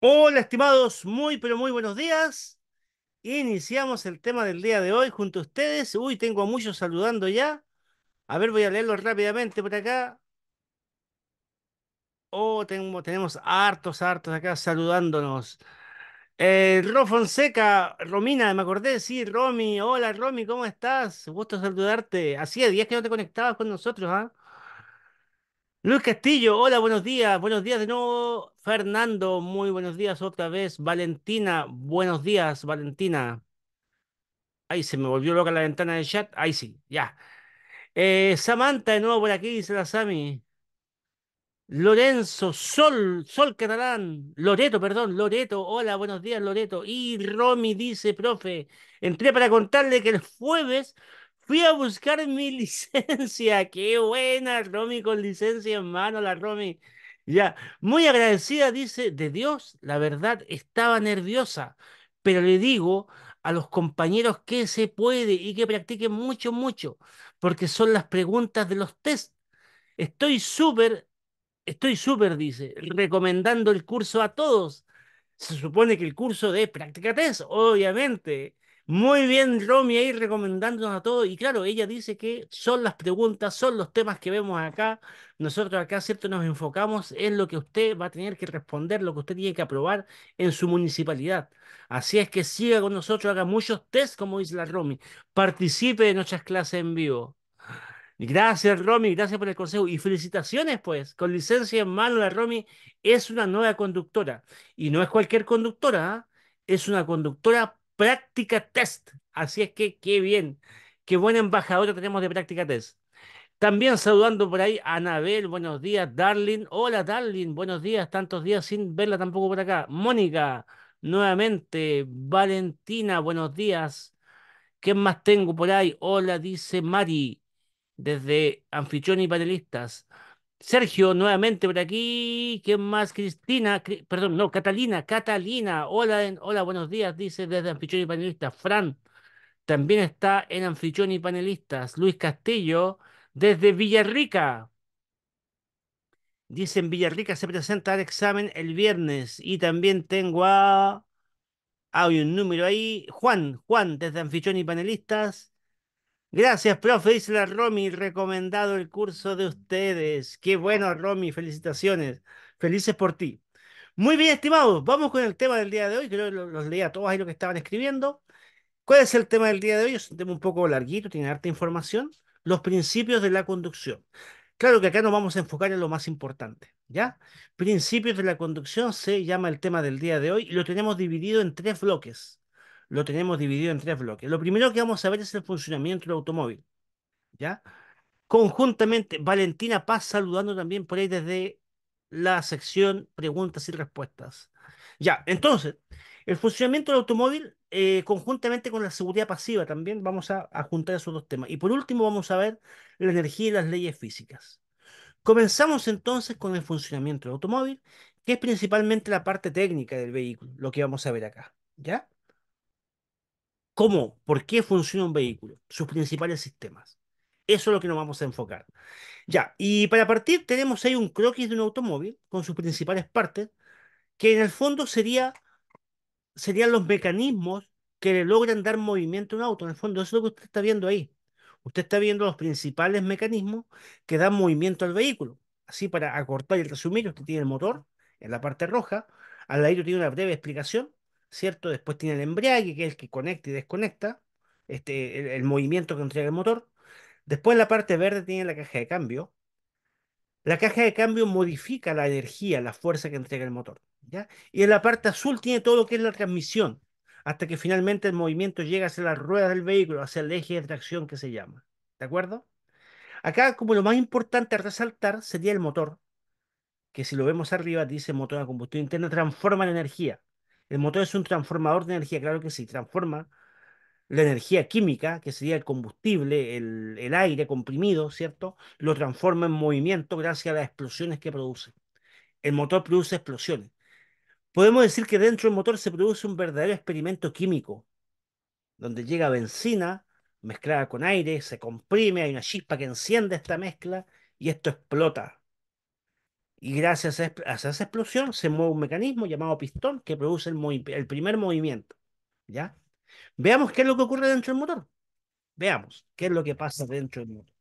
Hola, estimados, muy pero muy buenos días. Iniciamos el tema del día de hoy junto a ustedes. Uy, tengo a muchos saludando ya. A ver, voy a leerlo rápidamente por acá. Oh, tenemos hartos, hartos acá saludándonos. Eh, Ro Fonseca, Romina, me acordé, sí, Romy. Hola, Romy, ¿cómo estás? Gusto saludarte. Hacía días que no te conectabas con nosotros, ¿ah? Luis Castillo, hola, buenos días, buenos días de nuevo. Fernando, muy buenos días otra vez. Valentina, buenos días, Valentina. Ahí se me volvió loca la ventana del chat. Ahí sí, ya. Eh, Samantha, de nuevo por aquí, dice la Sami. Lorenzo, Sol, Sol Catalán, Loreto, perdón, Loreto, hola, buenos días, Loreto. Y Romy dice, profe, entré para contarle que el jueves Fui a buscar mi licencia. Qué buena, Romy, con licencia en mano, la Romy. Ya, muy agradecida, dice, de Dios, la verdad, estaba nerviosa, pero le digo a los compañeros que se puede y que practiquen mucho, mucho, porque son las preguntas de los test. Estoy súper, estoy súper, dice, recomendando el curso a todos. Se supone que el curso de práctica test, obviamente, muy bien, Romy, ahí recomendándonos a todos. Y claro, ella dice que son las preguntas, son los temas que vemos acá. Nosotros acá, ¿cierto? Nos enfocamos en lo que usted va a tener que responder, lo que usted tiene que aprobar en su municipalidad. Así es que siga con nosotros, haga muchos test, como dice la Romy. Participe de nuestras clases en vivo. Gracias, Romy, gracias por el consejo y felicitaciones, pues. Con licencia en mano, la Romy es una nueva conductora y no es cualquier conductora, ¿ah? es una conductora Práctica Test. Así es que qué bien, qué buena embajadora tenemos de Práctica Test. También saludando por ahí a Anabel, buenos días, Darling. Hola, Darling, buenos días, tantos días sin verla tampoco por acá. Mónica, nuevamente, Valentina, buenos días. ¿Qué más tengo por ahí? Hola, dice Mari, desde Anfichón y Panelistas. Sergio, nuevamente por aquí. ¿Quién más? Cristina, perdón, no, Catalina, Catalina. Hola, hola, buenos días, dice desde Anfichón y Panelistas. Fran, también está en Anfichón y Panelistas. Luis Castillo, desde Villarrica. dicen Villarrica se presenta al examen el viernes. Y también tengo a. Hay un número ahí. Juan, Juan, desde Anfichón y Panelistas. Gracias, profe, dice la Romy, recomendado el curso de ustedes. Qué bueno, Romy, felicitaciones. Felices por ti. Muy bien, estimados, vamos con el tema del día de hoy. Creo que los a todos ahí lo que estaban escribiendo. ¿Cuál es el tema del día de hoy? Es un tema un poco larguito, tiene harta información. Los principios de la conducción. Claro que acá nos vamos a enfocar en lo más importante, ¿ya? Principios de la conducción se llama el tema del día de hoy y lo tenemos dividido en tres bloques lo tenemos dividido en tres bloques. Lo primero que vamos a ver es el funcionamiento del automóvil. ¿Ya? Conjuntamente, Valentina Paz saludando también por ahí desde la sección preguntas y respuestas. Ya, entonces, el funcionamiento del automóvil eh, conjuntamente con la seguridad pasiva también vamos a, a juntar esos dos temas. Y por último vamos a ver la energía y las leyes físicas. Comenzamos entonces con el funcionamiento del automóvil, que es principalmente la parte técnica del vehículo, lo que vamos a ver acá. ¿Ya? cómo, por qué funciona un vehículo, sus principales sistemas. Eso es lo que nos vamos a enfocar. Ya, y para partir tenemos ahí un croquis de un automóvil con sus principales partes, que en el fondo sería, serían los mecanismos que le logran dar movimiento a un auto. En el fondo, eso es lo que usted está viendo ahí. Usted está viendo los principales mecanismos que dan movimiento al vehículo. Así para acortar y resumir, usted tiene el motor en la parte roja, al lado tiene una breve explicación, ¿cierto? Después tiene el embriague, que es el que conecta y desconecta, este, el, movimiento que entrega el motor. Después la parte verde tiene la caja de cambio. La caja de cambio modifica la energía, la fuerza que entrega el motor. ¿ya? Y en la parte azul tiene todo lo que es la transmisión, hasta que finalmente el movimiento llega hacia las ruedas del vehículo, hacia el eje de tracción que se llama. ¿De acuerdo? Acá como lo más importante a resaltar sería el motor, que si lo vemos arriba dice motor de combustión interna transforma la energía. El motor es un transformador de energía, claro que sí, transforma la energía química, que sería el combustible, el, aire comprimido, ¿cierto? Lo transforma en movimiento gracias a las explosiones que produce. El motor produce explosiones. Podemos decir que dentro del motor se produce un verdadero experimento químico, donde llega benzina mezclada con aire, se comprime, hay una chispa que enciende esta mezcla y esto explota. Y gracias a, esa explosión se mueve un mecanismo llamado pistón que produce el, primer movimiento. ¿Ya? Veamos qué es lo que ocurre dentro del motor. Veamos qué es lo que pasa dentro del motor.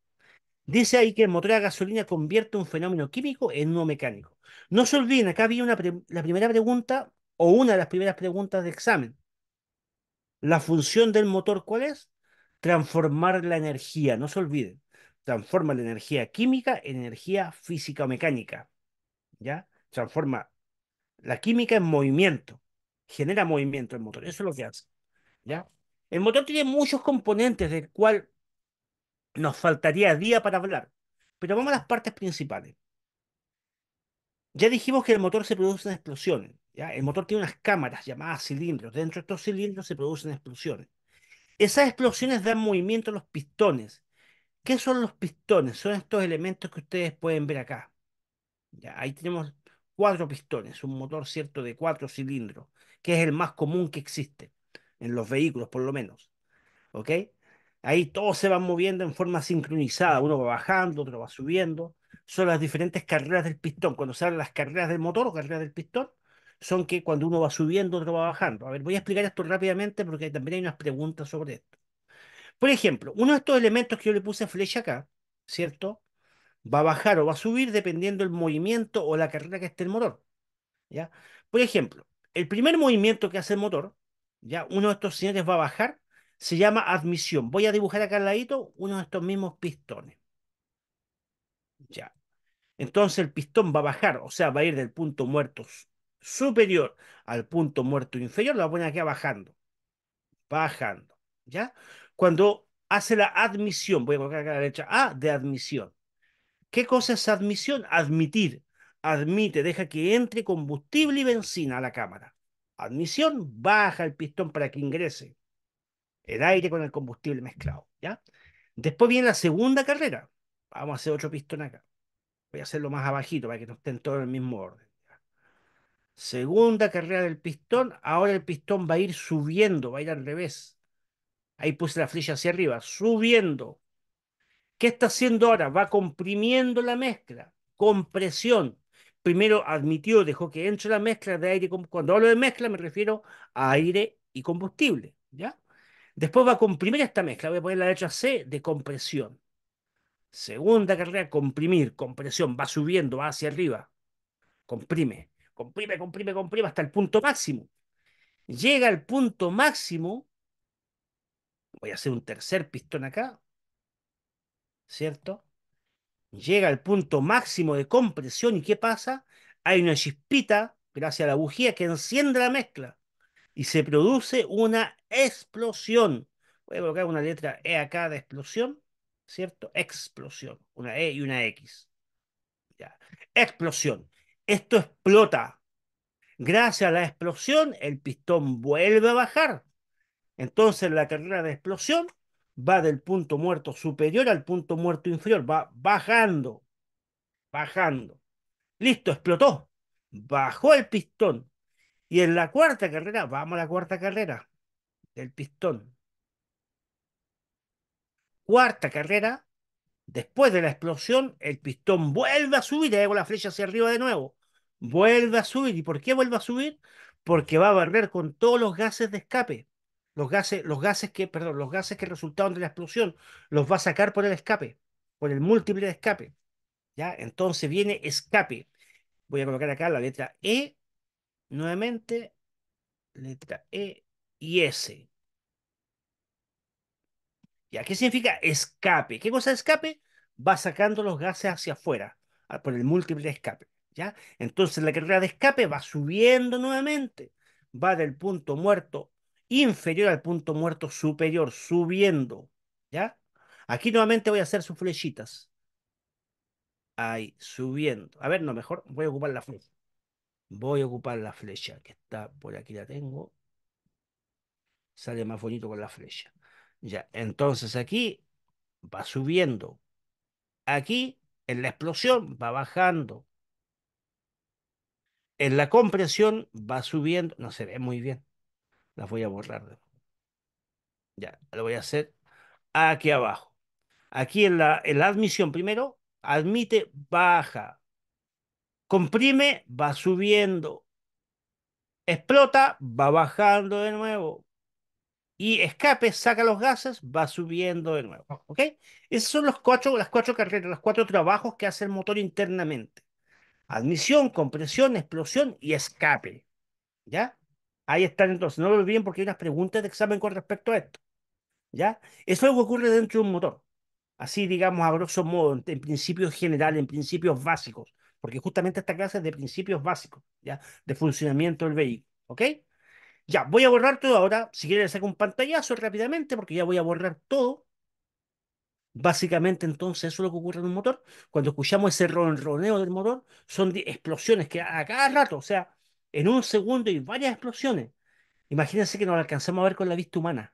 Dice ahí que el motor de gasolina convierte un fenómeno químico en uno mecánico. No se olviden, acá había una la primera pregunta o una de las primeras preguntas de examen. La función del motor, ¿cuál es? Transformar la energía, no se olviden. Transforma la energía química en energía física o mecánica. ¿ya? Transforma la química en movimiento, genera movimiento el motor, eso es lo que hace, ¿ya? El motor tiene muchos componentes del cual nos faltaría día para hablar, pero vamos a las partes principales. Ya dijimos que el motor se produce en explosiones, ¿ya? El motor tiene unas cámaras llamadas cilindros, dentro de estos cilindros se producen explosiones. Esas explosiones dan movimiento a los pistones. ¿Qué son los pistones? Son estos elementos que ustedes pueden ver acá ahí tenemos cuatro pistones, un motor cierto de cuatro cilindros, que es el más común que existe en los vehículos, por lo menos. ¿Ok? Ahí todos se van moviendo en forma sincronizada, uno va bajando, otro va subiendo. Son las diferentes carreras del pistón. Cuando se las carreras del motor o carreras del pistón, son que cuando uno va subiendo, otro va bajando. A ver, voy a explicar esto rápidamente porque también hay unas preguntas sobre esto. Por ejemplo, uno de estos elementos que yo le puse flecha acá, ¿cierto? va a bajar o va a subir dependiendo del movimiento o la carrera que esté el motor. ¿ya? Por ejemplo, el primer movimiento que hace el motor, ¿ya? uno de estos señores va a bajar, se llama admisión. Voy a dibujar acá al ladito uno de estos mismos pistones. Ya. Entonces el pistón va a bajar, o sea, va a ir del punto muerto superior al punto muerto inferior, la pone aquí bajando. Bajando. ¿Ya? Cuando hace la admisión, voy a colocar acá a la derecha A ah, de admisión. ¿Qué cosa es admisión? Admitir. Admite, deja que entre combustible y benzina a la cámara. Admisión, baja el pistón para que ingrese el aire con el combustible mezclado. ¿ya? Después viene la segunda carrera. Vamos a hacer otro pistón acá. Voy a hacerlo más abajito para que no estén todos en el mismo orden. Segunda carrera del pistón. Ahora el pistón va a ir subiendo, va a ir al revés. Ahí puse la flecha hacia arriba, subiendo. ¿Qué está haciendo ahora? Va comprimiendo la mezcla, compresión. Primero admitió, dejó que entre la mezcla de aire. Cuando hablo de mezcla me refiero a aire y combustible. ¿ya? Después va a comprimir esta mezcla. Voy a poner la letra C de compresión. Segunda carrera, comprimir, compresión. Va subiendo, va hacia arriba. Comprime, comprime, comprime, comprime hasta el punto máximo. Llega al punto máximo. Voy a hacer un tercer pistón acá ¿cierto? Llega al punto máximo de compresión y ¿qué pasa? Hay una chispita, gracias a la bujía, que enciende la mezcla y se produce una explosión. Voy a colocar una letra E acá de explosión, ¿cierto? Explosión, una E y una X. Explosión. Esto explota. Gracias a la explosión, el pistón vuelve a bajar. Entonces, la carrera de explosión va del punto muerto superior al punto muerto inferior, va bajando, bajando. Listo, explotó, bajó el pistón. Y en la cuarta carrera, vamos a la cuarta carrera del pistón. Cuarta carrera, después de la explosión, el pistón vuelve a subir, le hago la flecha hacia arriba de nuevo. Vuelve a subir. ¿Y por qué vuelve a subir? Porque va a barrer con todos los gases de escape los gases, los gases que, perdón, los gases que resultaron de la explosión los va a sacar por el escape, por el múltiple de escape. ¿Ya? Entonces viene escape. Voy a colocar acá la letra E, nuevamente, letra E y S. ¿Ya? ¿Qué significa escape? ¿Qué cosa es escape? Va sacando los gases hacia afuera por el múltiple de escape. ¿ya? Entonces la carrera de escape va subiendo nuevamente, va del punto muerto inferior al punto muerto superior, subiendo. ¿Ya? Aquí nuevamente voy a hacer sus flechitas. Ahí, subiendo. A ver, no, mejor voy a ocupar la flecha. Voy a ocupar la flecha que está por aquí, la tengo. Sale más bonito con la flecha. Ya, entonces aquí va subiendo. Aquí, en la explosión, va bajando. En la compresión va subiendo. No se ve muy bien. Las voy a borrar. Ya, lo voy a hacer aquí abajo. Aquí en la, en la admisión primero, admite, baja. Comprime, va subiendo. Explota, va bajando de nuevo. Y escape, saca los gases, va subiendo de nuevo. ¿Ok? Esos son los cuatro, las cuatro carreras, los cuatro trabajos que hace el motor internamente. Admisión, compresión, explosión y escape. ¿Ya? Ahí están entonces. No lo olviden porque hay unas preguntas de examen con respecto a esto. ¿Ya? Eso es lo que ocurre dentro de un motor. Así, digamos, a grosso modo, en, principio principios generales, en principios básicos. Porque justamente esta clase es de principios básicos, ¿ya? De funcionamiento del vehículo. ¿Ok? Ya, voy a borrar todo ahora. Si quieren, saco un pantallazo rápidamente porque ya voy a borrar todo. Básicamente, entonces, eso es lo que ocurre en un motor. Cuando escuchamos ese ronroneo del motor, son explosiones que a cada rato, o sea, en un segundo y varias explosiones. Imagínense que nos lo alcanzamos a ver con la vista humana.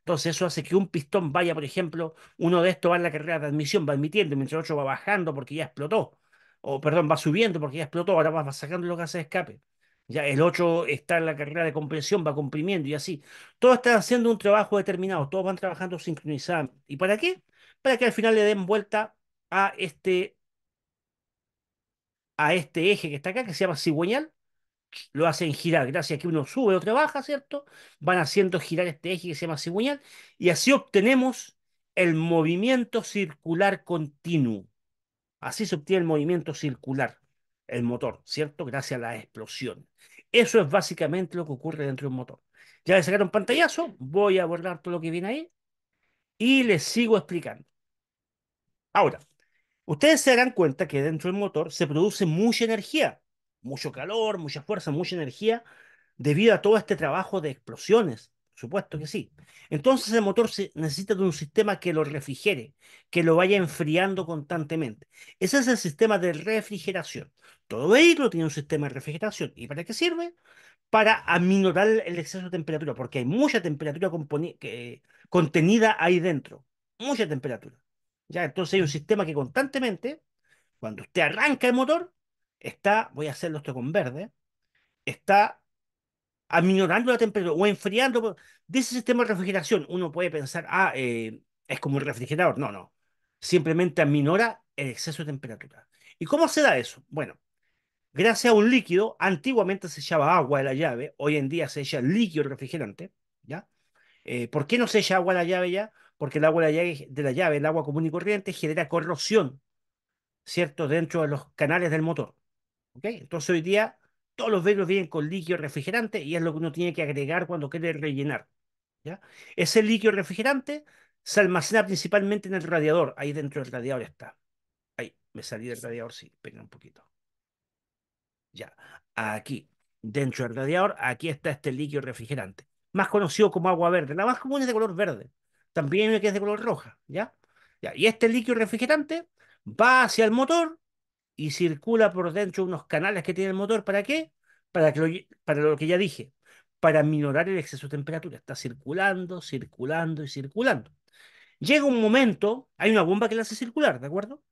Entonces eso hace que un pistón vaya, por ejemplo, uno de estos va en la carrera de admisión, va admitiendo, mientras el otro va bajando porque ya explotó. O perdón, va subiendo porque ya explotó, ahora va sacando los gases de escape. Ya el otro está en la carrera de compresión, va comprimiendo y así. Todos están haciendo un trabajo determinado, todos van trabajando sincronizadamente. ¿Y para qué? Para que al final le den vuelta a este, a este eje que está acá, que se llama cigüeñal, lo hacen girar, gracias a que uno sube, otro baja, ¿cierto? Van haciendo girar este eje que se llama cigüeñal y así obtenemos el movimiento circular continuo. Así se obtiene el movimiento circular, el motor, ¿cierto? Gracias a la explosión. Eso es básicamente lo que ocurre dentro de un motor. Ya le sacaron pantallazo, voy a abordar todo lo que viene ahí y les sigo explicando. Ahora, ustedes se darán cuenta que dentro del motor se produce mucha energía, mucho calor, mucha fuerza, mucha energía, debido a todo este trabajo de explosiones. supuesto que sí. Entonces el motor se necesita de un sistema que lo refrigere, que lo vaya enfriando constantemente. Ese es el sistema de refrigeración. Todo vehículo tiene un sistema de refrigeración. ¿Y para qué sirve? Para aminorar el exceso de temperatura, porque hay mucha temperatura contenida ahí dentro. Mucha temperatura. Ya, entonces hay un sistema que constantemente, cuando usted arranca el motor, está, voy a hacerlo esto con verde, está aminorando la temperatura o enfriando. De ese sistema de refrigeración uno puede pensar, ah, eh, es como un refrigerador. No, no. Simplemente aminora el exceso de temperatura. ¿Y cómo se da eso? Bueno, gracias a un líquido, antiguamente se echaba agua de la llave, hoy en día se echa líquido refrigerante, ¿ya? Eh, ¿Por qué no se echa agua de la llave ya? Porque el agua la de la llave el agua común y corriente, genera corrosión, ¿cierto?, dentro de los canales del motor. Entonces hoy día todos los vehículos vienen con líquido refrigerante y es lo que uno tiene que agregar cuando quiere rellenar. ¿ya? Ese líquido refrigerante se almacena principalmente en el radiador. Ahí dentro del radiador está. Ahí, me salí del radiador, sí, esperen un poquito. Ya, aquí, dentro del radiador, aquí está este líquido refrigerante, más conocido como agua verde. La más común es de color verde. También hay que es de color roja, ¿ya? Y este líquido refrigerante va hacia el motor y circula por dentro unos canales que tiene el motor. ¿Para qué? Para, que lo, para lo que ya dije, para minorar el exceso de temperatura. Está circulando, circulando y circulando. Llega un momento, hay una bomba que la hace circular, ¿de acuerdo?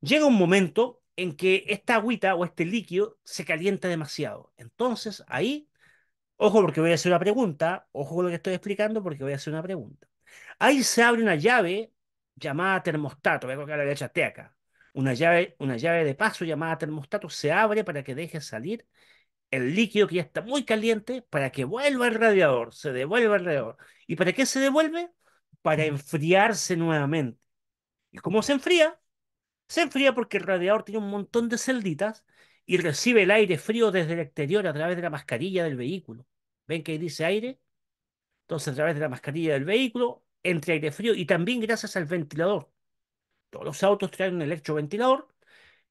Llega un momento en que esta agüita o este líquido se calienta demasiado. Entonces ahí, ojo porque voy a hacer una pregunta, ojo con lo que estoy explicando porque voy a hacer una pregunta. Ahí se abre una llave llamada termostato, voy a colocar la derecha acá, una llave, una llave de paso llamada termostato se abre para que deje salir el líquido que ya está muy caliente para que vuelva al radiador, se devuelva al radiador. ¿Y para qué se devuelve? Para enfriarse nuevamente. ¿Y cómo se enfría? Se enfría porque el radiador tiene un montón de celditas y recibe el aire frío desde el exterior a través de la mascarilla del vehículo. ¿Ven que ahí dice aire? Entonces, a través de la mascarilla del vehículo, entre aire frío y también gracias al ventilador. Todos los autos traen un electroventilador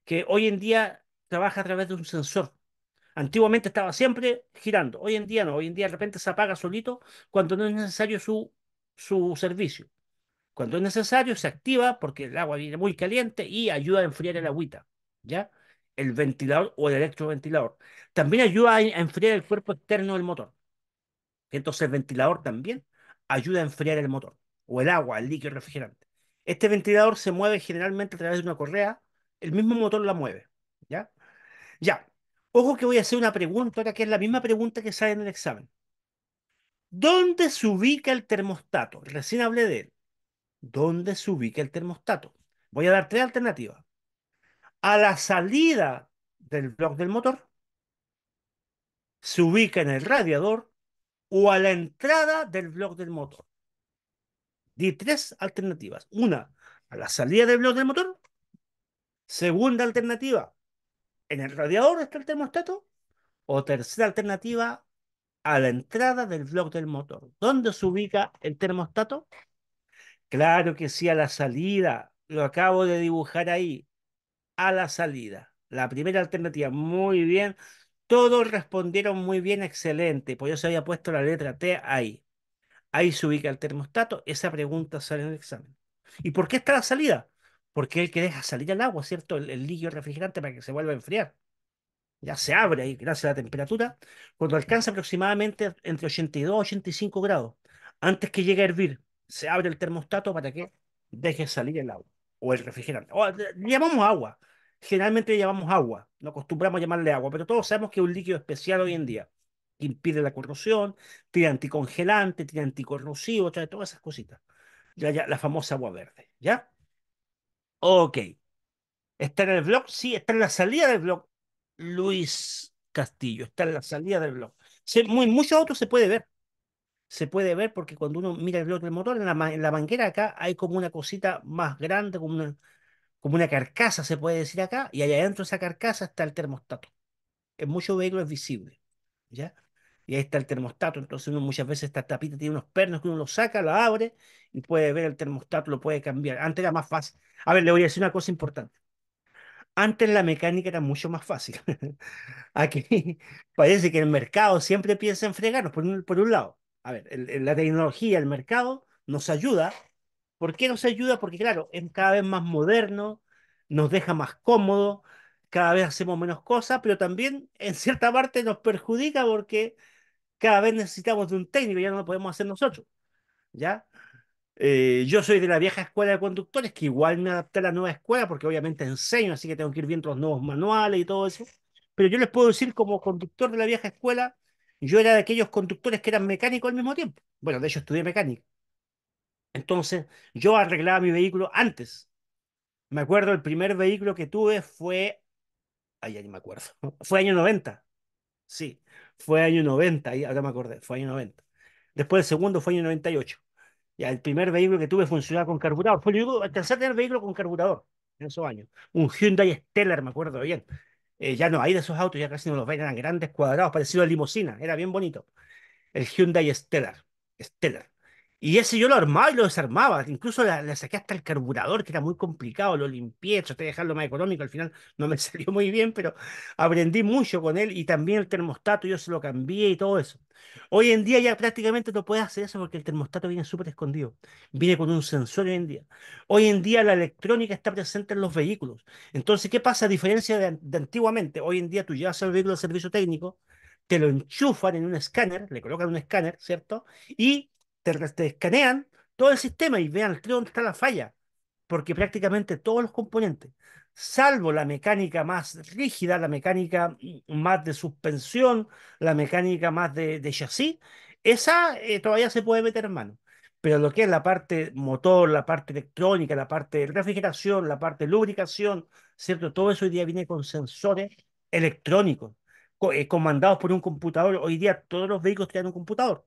que hoy en día trabaja a través de un sensor. Antiguamente estaba siempre girando, hoy en día no, hoy en día de repente se apaga solito cuando no es necesario su, su servicio. Cuando es necesario se activa porque el agua viene muy caliente y ayuda a enfriar el agüita, ¿ya? El ventilador o el electroventilador. También ayuda a enfriar el cuerpo externo del motor. Entonces el ventilador también ayuda a enfriar el motor o el agua, el líquido refrigerante. Este ventilador se mueve generalmente a través de una correa, el mismo motor la mueve, ¿ya? Ya, ojo que voy a hacer una pregunta que es la misma pregunta que sale en el examen. ¿Dónde se ubica el termostato? Recién hablé de él. ¿Dónde se ubica el termostato? Voy a dar tres alternativas. A la salida del bloque del motor, se ubica en el radiador o a la entrada del bloque del motor. Di tres alternativas. Una, a la salida del bloque del motor. Segunda alternativa, en el radiador está el termostato. O tercera alternativa, a la entrada del bloque del motor. ¿Dónde se ubica el termostato? Claro que sí, a la salida. Lo acabo de dibujar ahí. A la salida. La primera alternativa, muy bien. Todos respondieron muy bien, excelente. Pues yo se había puesto la letra T ahí. Ahí se ubica el termostato, esa pregunta sale en el examen. ¿Y por qué está la salida? Porque es el que deja salir el agua, ¿cierto? El, líquido refrigerante para que se vuelva a enfriar. Ya se abre ahí gracias a la temperatura, cuando alcanza aproximadamente entre 82 y 85 grados. Antes que llegue a hervir, se abre el termostato para que deje salir el agua o el refrigerante. Eh, llamamos agua. Generalmente llamamos agua. No acostumbramos a llamarle agua, pero todos sabemos que es un líquido especial hoy en día impide la corrosión, tiene anticongelante, tiene anticorrosivo, trae todas esas cositas. Ya, la famosa agua verde, ¿ya? Ok. ¿Está en el blog? Sí, está en la salida del blog. Luis Castillo, está en la salida del blog. Se, muy, muchos otros se puede ver. Se puede ver porque cuando uno mira el blog del motor, en la, banquera manguera acá hay como una cosita más grande, como una, como una carcasa, se puede decir acá, y allá adentro de esa carcasa está el termostato. En muchos vehículos es visible. ¿Ya? y ahí está el termostato. Entonces uno muchas veces esta tapita tiene unos pernos que uno lo saca, la abre y puede ver el termostato, lo puede cambiar. Antes era más fácil. A ver, le voy a decir una cosa importante. Antes la mecánica era mucho más fácil. Aquí parece que el mercado siempre piensa en fregarnos, por un, por un lado. A ver, la tecnología, el mercado nos ayuda. ¿Por qué nos ayuda? Porque claro, es cada vez más moderno, nos deja más cómodo, cada vez hacemos menos cosas, pero también en cierta parte nos perjudica porque cada vez necesitamos de un técnico, ya no lo podemos hacer nosotros. ¿Ya? Eh, yo soy de la vieja escuela de conductores, que igual me adapté a la nueva escuela, porque obviamente enseño, así que tengo que ir viendo los nuevos manuales y todo eso. Pero yo les puedo decir, como conductor de la vieja escuela, yo era de aquellos conductores que eran mecánicos al mismo tiempo. Bueno, de hecho estudié mecánico Entonces, yo arreglaba mi vehículo antes. Me acuerdo, el primer vehículo que tuve fue. Ay, ya ni me acuerdo. Fue año 90. Sí fue año 90, ahí ahora me acordé, fue año 90. Después el segundo fue año 98. Ya, el primer vehículo que tuve funcionaba con carburador. Fue el tercer tercer vehículo con carburador en esos años. Un Hyundai Stellar, me acuerdo bien. Eh, ya no hay de esos autos, ya casi no los ven, eran grandes cuadrados, parecido a limosina, era bien bonito. El Hyundai Stellar, Stellar. Y ese yo lo armaba y lo desarmaba. Incluso le, saqué hasta el carburador, que era muy complicado, lo limpié, traté de dejarlo más económico. Al final no me salió muy bien, pero aprendí mucho con él y también el termostato, yo se lo cambié y todo eso. Hoy en día ya prácticamente no puedes hacer eso porque el termostato viene súper escondido. Viene con un sensor hoy en día. Hoy en día la electrónica está presente en los vehículos. Entonces, ¿qué pasa a diferencia de, antiguamente? Hoy en día tú llevas el vehículo al servicio técnico, te lo enchufan en un escáner, le colocan un escáner, ¿cierto? Y te, escanean todo el sistema y vean dónde está la falla, porque prácticamente todos los componentes, salvo la mecánica más rígida, la mecánica más de suspensión, la mecánica más de, chasis, esa eh, todavía se puede meter en mano. Pero lo que es la parte motor, la parte electrónica, la parte de refrigeración, la parte de lubricación, ¿cierto? Todo eso hoy día viene con sensores electrónicos, eh, comandados por un computador. Hoy día todos los vehículos tienen un computador.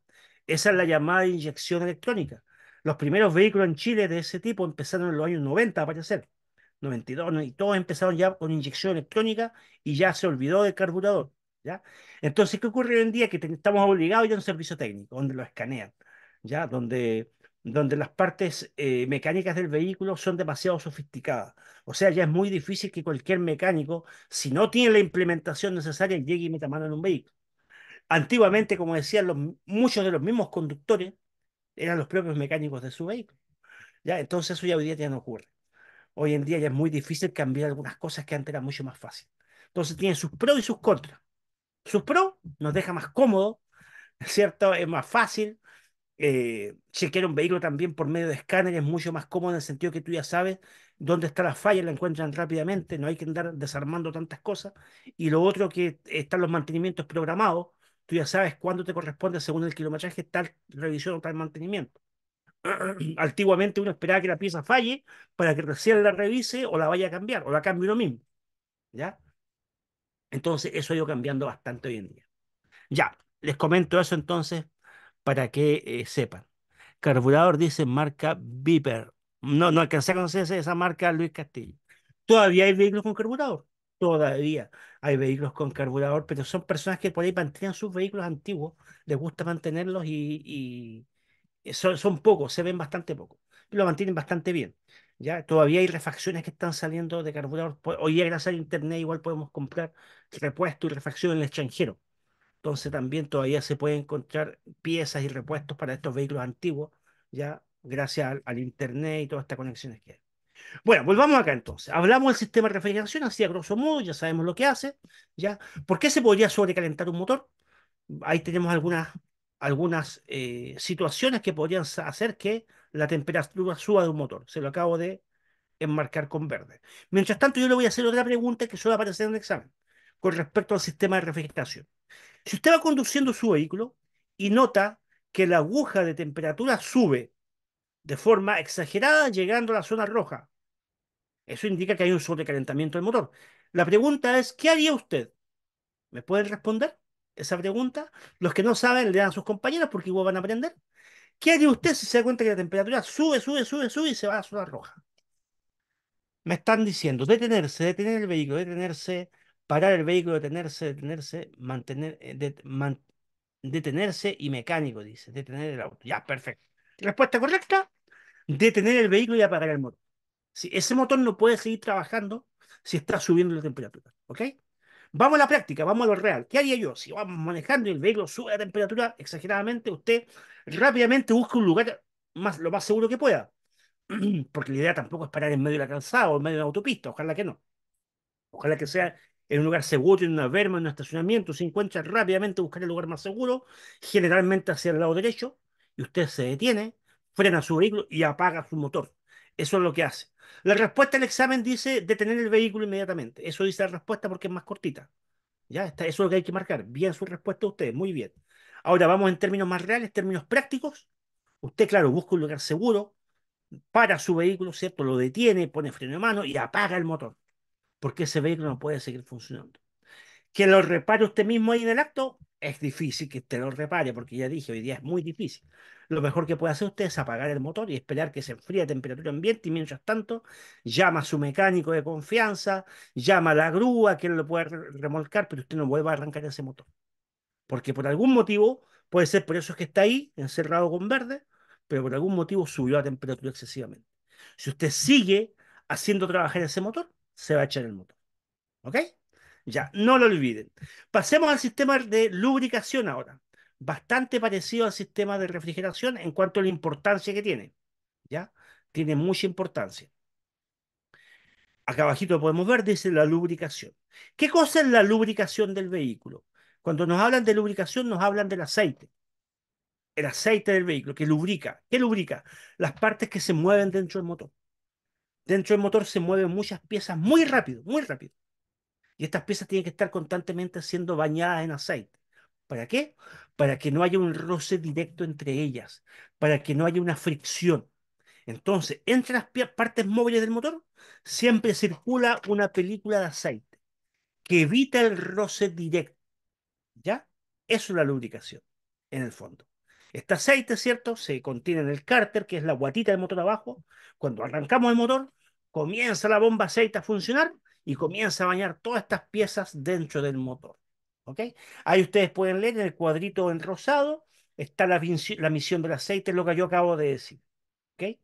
Esa es la llamada inyección electrónica. Los primeros vehículos en Chile de ese tipo empezaron en los años 90, a ser. 92, y todos empezaron ya con inyección electrónica y ya se olvidó del carburador. ¿ya? Entonces, ¿qué ocurre hoy en día? Que estamos obligados ya a un servicio técnico, donde lo escanean, ¿ya? Donde, donde las partes eh, mecánicas del vehículo son demasiado sofisticadas. O sea, ya es muy difícil que cualquier mecánico, si no tiene la implementación necesaria, llegue y meta mano en un vehículo. Antiguamente, como decían los, muchos de los mismos conductores, eran los propios mecánicos de su vehículo. ¿ya? Entonces eso ya hoy día ya no ocurre. Hoy en día ya es muy difícil cambiar algunas cosas que antes era mucho más fácil. Entonces tiene sus pros y sus contras. Sus pros nos deja más cómodo, ¿cierto? Es más fácil. chequear eh, un vehículo también por medio de escáner es mucho más cómodo en el sentido que tú ya sabes dónde está la falla, la encuentran rápidamente, no hay que andar desarmando tantas cosas. Y lo otro que están los mantenimientos programados, tú ya sabes cuándo te corresponde según el kilometraje tal revisión o tal mantenimiento. Antiguamente uno esperaba que la pieza falle para que recién la revise o la vaya a cambiar o la cambie uno mismo. ¿Ya? Entonces eso ha ido cambiando bastante hoy en día. Ya, les comento eso entonces para que eh, sepan. Carburador dice marca Viper. No, no alcancé a conocer esa marca Luis Castillo. Todavía hay vehículos con carburador. Todavía hay vehículos con carburador, pero son personas que por ahí mantienen sus vehículos antiguos, les gusta mantenerlos y, eh, son, pocos, se ven bastante pocos. lo mantienen bastante bien. ¿ya? Todavía hay refacciones que están saliendo de carburador. Hoy día, gracias al Internet, igual podemos comprar repuestos y refacciones en el extranjero. Entonces también todavía se pueden encontrar piezas y repuestos para estos vehículos antiguos, ya gracias al Internet y todas estas conexiones que hay. Bueno, volvamos acá entonces. Hablamos del sistema de refrigeración, así a grosso modo, ya sabemos lo que hace. ¿ya? ¿Por qué se podría sobrecalentar un motor? Ahí tenemos algunas, algunas eh, situaciones que podrían hacer que la temperatura suba de un motor. Se lo acabo de enmarcar con verde. Mientras tanto, yo le voy a hacer otra pregunta que suele aparecer en el examen con respecto al sistema de refrigeración. Si usted va conduciendo su vehículo y nota que la aguja de temperatura sube de forma exagerada llegando a la zona roja, eso indica que hay un sobrecalentamiento del motor. La pregunta es, ¿qué haría usted? ¿Me pueden responder esa pregunta? Los que no saben le dan a sus compañeros porque igual van a aprender. ¿Qué haría usted si se da cuenta que la temperatura sube, sube, sube, sube y se va a zona roja? Me están diciendo detenerse, detener el vehículo, detenerse, parar el vehículo, detenerse, detenerse, mantener, eh, detenerse y mecánico, dice, detener el auto. Ya, perfecto. Respuesta correcta, detener el vehículo y apagar el motor. Si ese motor no puede seguir trabajando si está subiendo la temperatura. ¿Ok? Vamos a la práctica, vamos a lo real. ¿Qué haría yo? Si vamos manejando y el vehículo sube la temperatura exageradamente, usted rápidamente busca un lugar más, lo más seguro que pueda. Porque la idea tampoco es parar en medio de la calzada o en medio de la autopista, ojalá que no. Ojalá que sea en un lugar seguro, en una verma, en un estacionamiento. Se encuentra rápidamente buscar el lugar más seguro, generalmente hacia el lado derecho, y usted se detiene, frena su vehículo y apaga su motor. Eso es lo que hace. La respuesta al examen dice detener el vehículo inmediatamente. Eso dice la respuesta porque es más cortita. Ya eso es lo que hay que marcar. Bien su respuesta a ustedes, muy bien. Ahora vamos en términos más reales, términos prácticos. Usted, claro, busca un lugar seguro, para su vehículo, ¿cierto? Lo detiene, pone freno de mano y apaga el motor, porque ese vehículo no puede seguir funcionando que lo repare usted mismo ahí en el acto, es difícil que usted lo repare, porque ya dije, hoy día es muy difícil. Lo mejor que puede hacer usted es apagar el motor y esperar que se enfríe a temperatura ambiente y mientras tanto llama a su mecánico de confianza, llama a la grúa que lo pueda remolcar, pero usted no vuelva a arrancar ese motor. Porque por algún motivo, puede ser por eso es que está ahí, encerrado con verde, pero por algún motivo subió a temperatura excesivamente. Si usted sigue haciendo trabajar ese motor, se va a echar el motor. ¿Ok? Ya, no lo olviden. Pasemos al sistema de lubricación ahora. Bastante parecido al sistema de refrigeración en cuanto a la importancia que tiene. ¿Ya? Tiene mucha importancia. Acá abajito podemos ver, dice la lubricación. ¿Qué cosa es la lubricación del vehículo? Cuando nos hablan de lubricación, nos hablan del aceite. El aceite del vehículo, que lubrica. ¿Qué lubrica? Las partes que se mueven dentro del motor. Dentro del motor se mueven muchas piezas muy rápido, muy rápido. Y estas piezas tienen que estar constantemente siendo bañadas en aceite. ¿Para qué? Para que no haya un roce directo entre ellas, para que no haya una fricción. Entonces, entre las partes móviles del motor siempre circula una película de aceite que evita el roce directo. ¿Ya? Eso es la lubricación, en el fondo. Este aceite, ¿cierto? Se contiene en el cárter, que es la guatita del motor abajo. Cuando arrancamos el motor, comienza la bomba aceite a funcionar y comienza a bañar todas estas piezas dentro del motor. ¿ok? Ahí ustedes pueden leer en el cuadrito en rosado está la, la misión del aceite, lo que yo acabo de decir. ¿ok?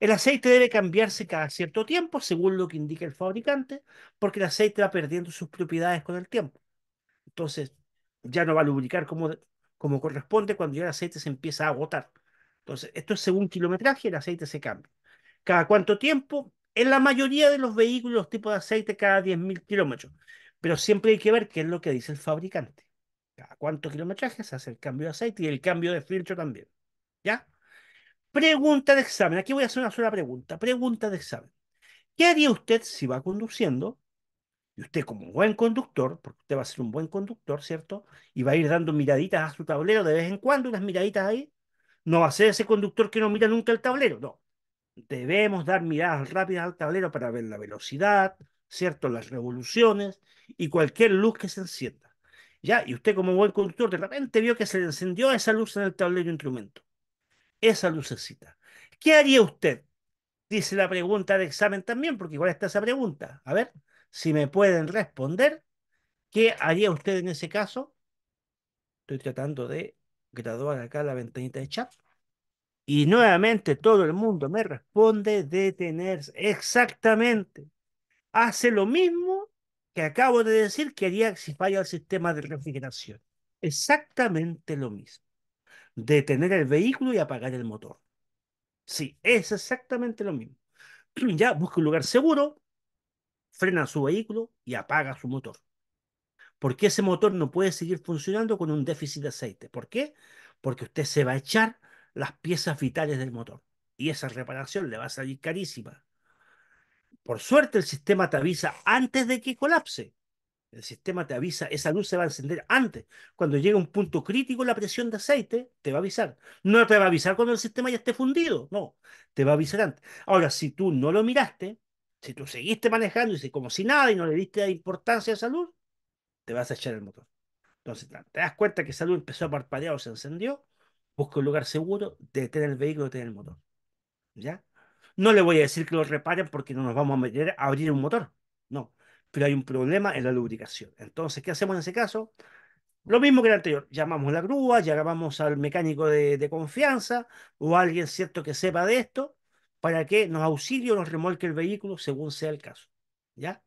El aceite debe cambiarse cada cierto tiempo, según lo que indica el fabricante, porque el aceite va perdiendo sus propiedades con el tiempo. Entonces, ya no va a lubricar como, como corresponde cuando ya el aceite se empieza a agotar. Entonces, esto es según kilometraje, el aceite se cambia. ¿Cada cuánto tiempo? en la mayoría de los vehículos tipo de aceite cada 10.000 kilómetros. Pero siempre hay que ver qué es lo que dice el fabricante. Cada cuánto kilometraje se hace el cambio de aceite y el cambio de filtro también. ¿Ya? Pregunta de examen. Aquí voy a hacer una sola pregunta. Pregunta de examen. ¿Qué haría usted si va conduciendo? Y usted como un buen conductor, porque usted va a ser un buen conductor, ¿cierto? Y va a ir dando miraditas a su tablero de vez en cuando, unas miraditas ahí. No va a ser ese conductor que no mira nunca el tablero, no debemos dar miradas rápidas al tablero para ver la velocidad, ¿cierto? Las revoluciones y cualquier luz que se encienda. Ya, y usted como buen conductor de repente vio que se le encendió esa luz en el tablero instrumento. Esa lucecita. ¿Qué haría usted? Dice la pregunta de examen también, porque igual está esa pregunta. A ver, si me pueden responder, ¿qué haría usted en ese caso? Estoy tratando de graduar acá la ventanita de chat. Y nuevamente todo el mundo me responde detenerse. Exactamente. Hace lo mismo que acabo de decir que haría si falla el sistema de refrigeración. Exactamente lo mismo. Detener el vehículo y apagar el motor. Sí, es exactamente lo mismo. Ya busca un lugar seguro, frena su vehículo y apaga su motor. Porque ese motor no puede seguir funcionando con un déficit de aceite. ¿Por qué? Porque usted se va a echar las piezas vitales del motor. Y esa reparación le va a salir carísima. Por suerte el sistema te avisa antes de que colapse. El sistema te avisa, esa luz se va a encender antes. Cuando llegue un punto crítico la presión de aceite, te va a avisar. No te va a avisar cuando el sistema ya esté fundido, no, te va a avisar antes. Ahora, si tú no lo miraste, si tú seguiste manejando y como si nada y no le diste importancia a esa luz, te vas a echar el motor. Entonces, te das cuenta que esa luz empezó a parpadear o se encendió, busque un lugar seguro, de tener el vehículo, tener el motor. ¿Ya? No le voy a decir que lo reparen porque no nos vamos a meter a abrir un motor. No. Pero hay un problema en la lubricación. Entonces, ¿qué hacemos en ese caso? Lo mismo que el anterior. Llamamos a la grúa, llamamos al mecánico de, de confianza o a alguien cierto que sepa de esto para que nos auxilie o nos remolque el vehículo según sea el caso. ¿Ya?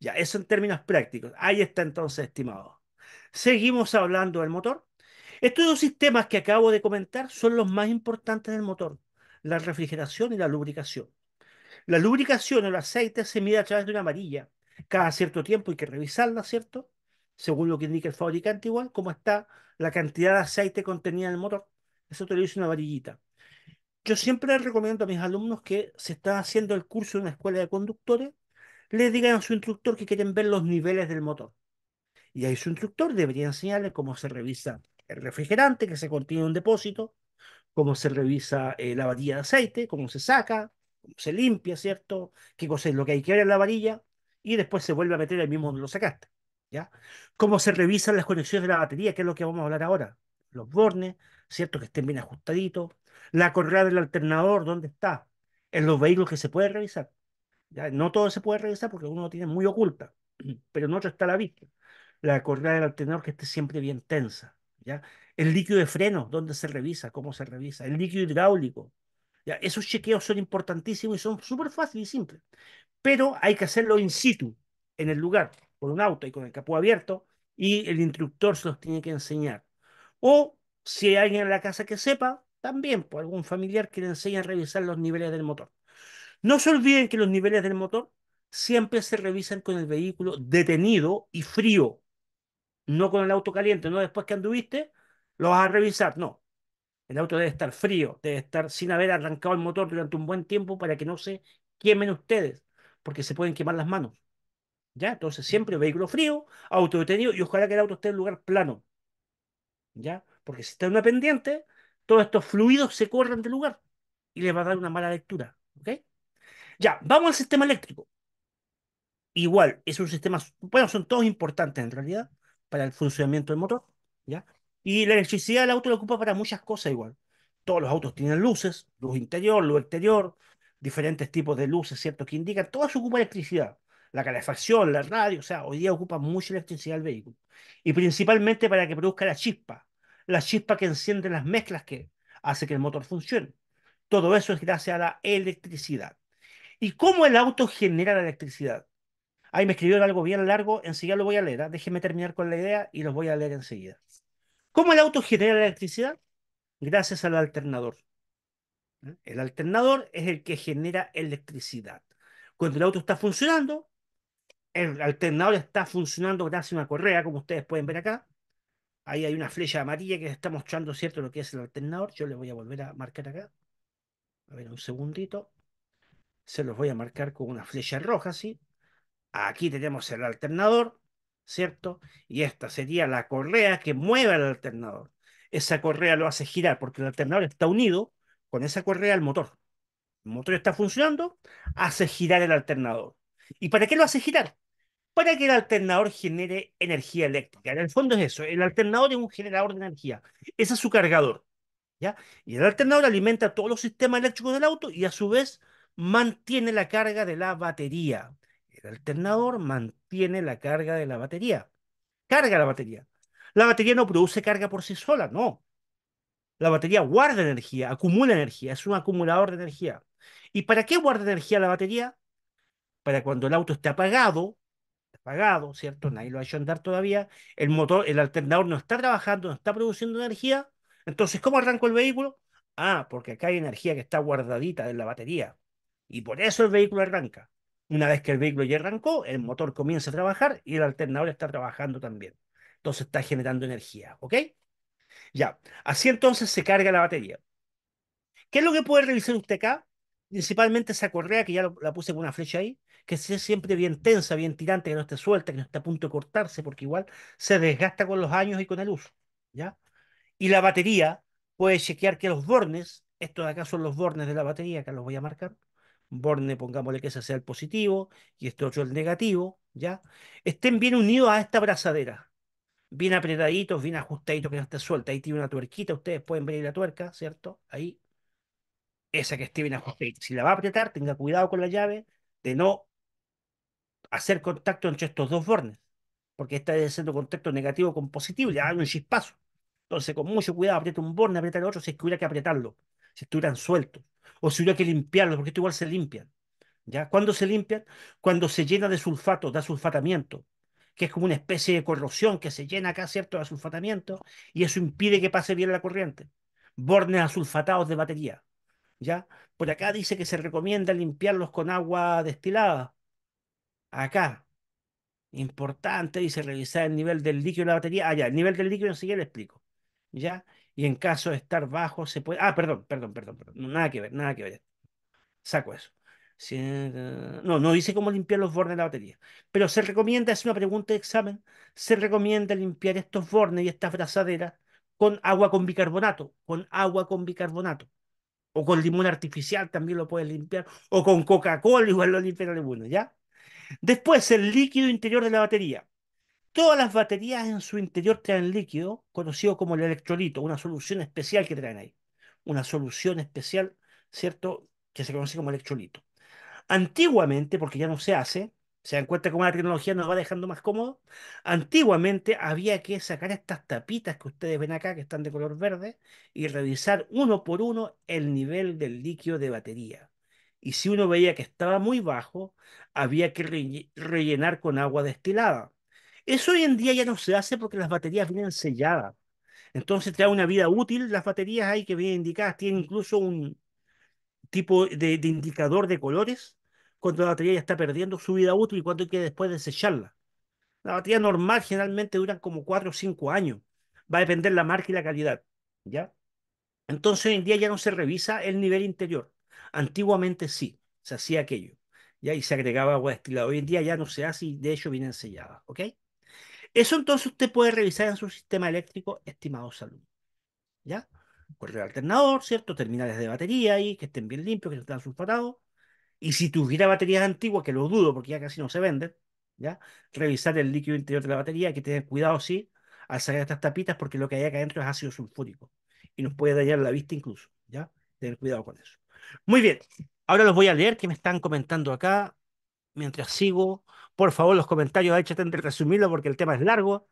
Ya, eso en términos prácticos. Ahí está entonces, estimado. Seguimos hablando del motor. Estos dos sistemas que acabo de comentar son los más importantes del motor, la refrigeración y la lubricación. La lubricación o el aceite se mide a través de una amarilla. Cada cierto tiempo hay que revisarla, ¿cierto? Según lo que indica el fabricante, igual, cómo está la cantidad de aceite contenida en el motor. Eso te lo dice una varillita. Yo siempre les recomiendo a mis alumnos que se están haciendo el curso en una escuela de conductores, les digan a su instructor que quieren ver los niveles del motor. Y ahí su instructor debería enseñarles cómo se revisa el refrigerante que se contiene en un depósito, cómo se revisa eh, la varilla de aceite, cómo se saca, cómo se limpia, ¿cierto? Qué cosa es lo que hay que ver en la varilla y después se vuelve a meter el mismo donde lo sacaste, ¿ya? Cómo se revisan las conexiones de la batería, que es lo que vamos a hablar ahora, los bornes, ¿cierto? Que estén bien ajustaditos, la correa del alternador, ¿dónde está? En los vehículos que se puede revisar. No todo se puede revisar porque uno lo tiene muy oculta, pero en otro está la vista. La correa del alternador que esté siempre bien tensa. El líquido de freno, dónde se revisa, cómo se revisa, el líquido hidráulico. Esos chequeos son importantísimos y son súper fáciles y simples, pero hay que hacerlo in situ, en el lugar, con un auto y con el capó abierto, y el instructor se los tiene que enseñar. O si hay alguien en la casa que sepa, también por pues, algún familiar que le enseñe a revisar los niveles del motor. No se olviden que los niveles del motor siempre se revisan con el vehículo detenido y frío no con el auto caliente, no después que anduviste, lo vas a revisar, no. El auto debe estar frío, debe estar sin haber arrancado el motor durante un buen tiempo para que no se quemen ustedes, porque se pueden quemar las manos. ¿Ya? Entonces, siempre vehículo frío, auto detenido y ojalá que el auto esté en lugar plano. ¿Ya? Porque si está en una pendiente, todos estos fluidos se corren del lugar y les va a dar una mala lectura. ¿Ok? Ya, vamos al sistema eléctrico. Igual, es un sistema, bueno, son todos importantes en realidad, para el funcionamiento del motor, ¿ya? Y la electricidad del auto la ocupa para muchas cosas igual. Todos los autos tienen luces, luz interior, luz exterior, diferentes tipos de luces, ¿cierto? Que indican, todo eso ocupa electricidad. La calefacción, la radio, o sea, hoy día ocupa mucha electricidad el vehículo. Y principalmente para que produzca la chispa, la chispa que enciende las mezclas que hace que el motor funcione. Todo eso es gracias a la electricidad. ¿Y cómo el auto genera la electricidad? Ahí me escribieron algo bien largo, enseguida lo voy a leer. ¿ah? Déjenme terminar con la idea y los voy a leer enseguida. ¿Cómo el auto genera electricidad? Gracias al alternador. El alternador es el que genera electricidad. Cuando el auto está funcionando, el alternador está funcionando gracias a una correa, como ustedes pueden ver acá. Ahí hay una flecha amarilla que está mostrando, ¿cierto?, lo que es el alternador. Yo le voy a volver a marcar acá. A ver, un segundito. Se los voy a marcar con una flecha roja, ¿sí? Aquí tenemos el alternador, ¿cierto? Y esta sería la correa que mueve el alternador. Esa correa lo hace girar porque el alternador está unido con esa correa al motor. El motor está funcionando, hace girar el alternador. ¿Y para qué lo hace girar? Para que el alternador genere energía eléctrica. En el fondo es eso, el alternador es un generador de energía. Ese es su cargador. ¿ya? Y el alternador alimenta todos los sistemas eléctricos del auto y a su vez mantiene la carga de la batería. El alternador mantiene la carga de la batería. Carga la batería. La batería no produce carga por sí sola, no. La batería guarda energía, acumula energía, es un acumulador de energía. ¿Y para qué guarda energía la batería? Para cuando el auto esté apagado, apagado, ¿cierto? Nadie lo ha hecho andar todavía, el motor, el alternador no está trabajando, no está produciendo energía. Entonces, ¿cómo arranco el vehículo? Ah, porque acá hay energía que está guardadita en la batería. Y por eso el vehículo arranca. Una vez que el vehículo ya arrancó, el motor comienza a trabajar y el alternador está trabajando también. Entonces está generando energía, ¿ok? Ya, así entonces se carga la batería. ¿Qué es lo que puede revisar usted acá? Principalmente esa correa que ya la puse con una flecha ahí, que sea siempre bien tensa, bien tirante, que no esté suelta, que no esté a punto de cortarse, porque igual se desgasta con los años y con el uso, ¿ya? Y la batería puede chequear que los bornes, estos de acá son los bornes de la batería, acá los voy a marcar, Borne, pongámosle que ese sea el positivo y este otro el negativo, ¿ya? Estén bien unidos a esta abrazadera, bien apretaditos, bien ajustaditos, que no esté suelta. Ahí tiene una tuerquita, ustedes pueden ver la tuerca, ¿cierto? Ahí, esa que esté bien ajustadita. Si la va a apretar, tenga cuidado con la llave de no hacer contacto entre estos dos bornes, porque está haciendo contacto negativo con positivo, le hagan un chispazo. Entonces, con mucho cuidado, aprieta un borne, aprieta el otro, si es que hubiera que apretarlo si estuvieran sueltos, o si hubiera que limpiarlos, porque esto igual se limpian. ¿Ya? ¿Cuándo se limpian? Cuando se llena de sulfato, da sulfatamiento, que es como una especie de corrosión que se llena acá, ¿cierto?, de sulfatamiento, y eso impide que pase bien la corriente. Bornes asulfatados de batería, ¿ya? Por acá dice que se recomienda limpiarlos con agua destilada. Acá, importante, dice revisar el nivel del líquido de la batería. Ah, ya, el nivel del líquido enseguida le explico, ¿ya? y en caso de estar bajo se puede... Ah, perdón, perdón, perdón, Nada que ver, nada que ver. Saco eso. No, no dice cómo limpiar los bornes de la batería. Pero se recomienda, es una pregunta de examen, se recomienda limpiar estos bornes y estas brazaderas con agua con bicarbonato, con agua con bicarbonato. O con limón artificial también lo puedes limpiar. O con Coca-Cola igual lo limpian limón, ¿ya? Después, el líquido interior de la batería. Todas las baterías en su interior traen líquido, conocido como el electrolito, una solución especial que traen ahí. Una solución especial, ¿cierto? Que se conoce como electrolito. Antiguamente, porque ya no se hace, se dan cuenta cómo la tecnología nos va dejando más cómodo, Antiguamente había que sacar estas tapitas que ustedes ven acá, que están de color verde, y revisar uno por uno el nivel del líquido de batería. Y si uno veía que estaba muy bajo, había que rellenar con agua destilada eso hoy en día ya no se hace porque las baterías vienen selladas. Entonces te da una vida útil. Las baterías hay que vienen indicadas. Tienen incluso un tipo de, indicador de colores cuando la batería ya está perdiendo su vida útil y cuando hay que después desecharla. La batería normal generalmente dura como 4 o 5 años. Va a depender la marca y la calidad. ¿ya? Entonces hoy en día ya no se revisa el nivel interior. Antiguamente sí, se hacía aquello. ¿ya? Y se agregaba agua destilada. Hoy en día ya no se hace y de hecho vienen selladas. ¿Ok? Eso entonces usted puede revisar en su sistema eléctrico, estimado salud. ¿Ya? el alternador, ¿cierto? Terminales de batería ahí, que estén bien limpios, que no estén sulfatados. Y si tuviera baterías antiguas, que lo dudo porque ya casi no se venden, ¿ya? Revisar el líquido interior de la batería, que tener cuidado, sí, al sacar estas tapitas, porque lo que hay acá adentro es ácido sulfúrico y nos puede dañar la vista incluso, ¿ya? Tener cuidado con eso. Muy bien, ahora los voy a leer que me están comentando acá mientras sigo. Por favor, los comentarios, échate de resumirlo porque el tema es largo.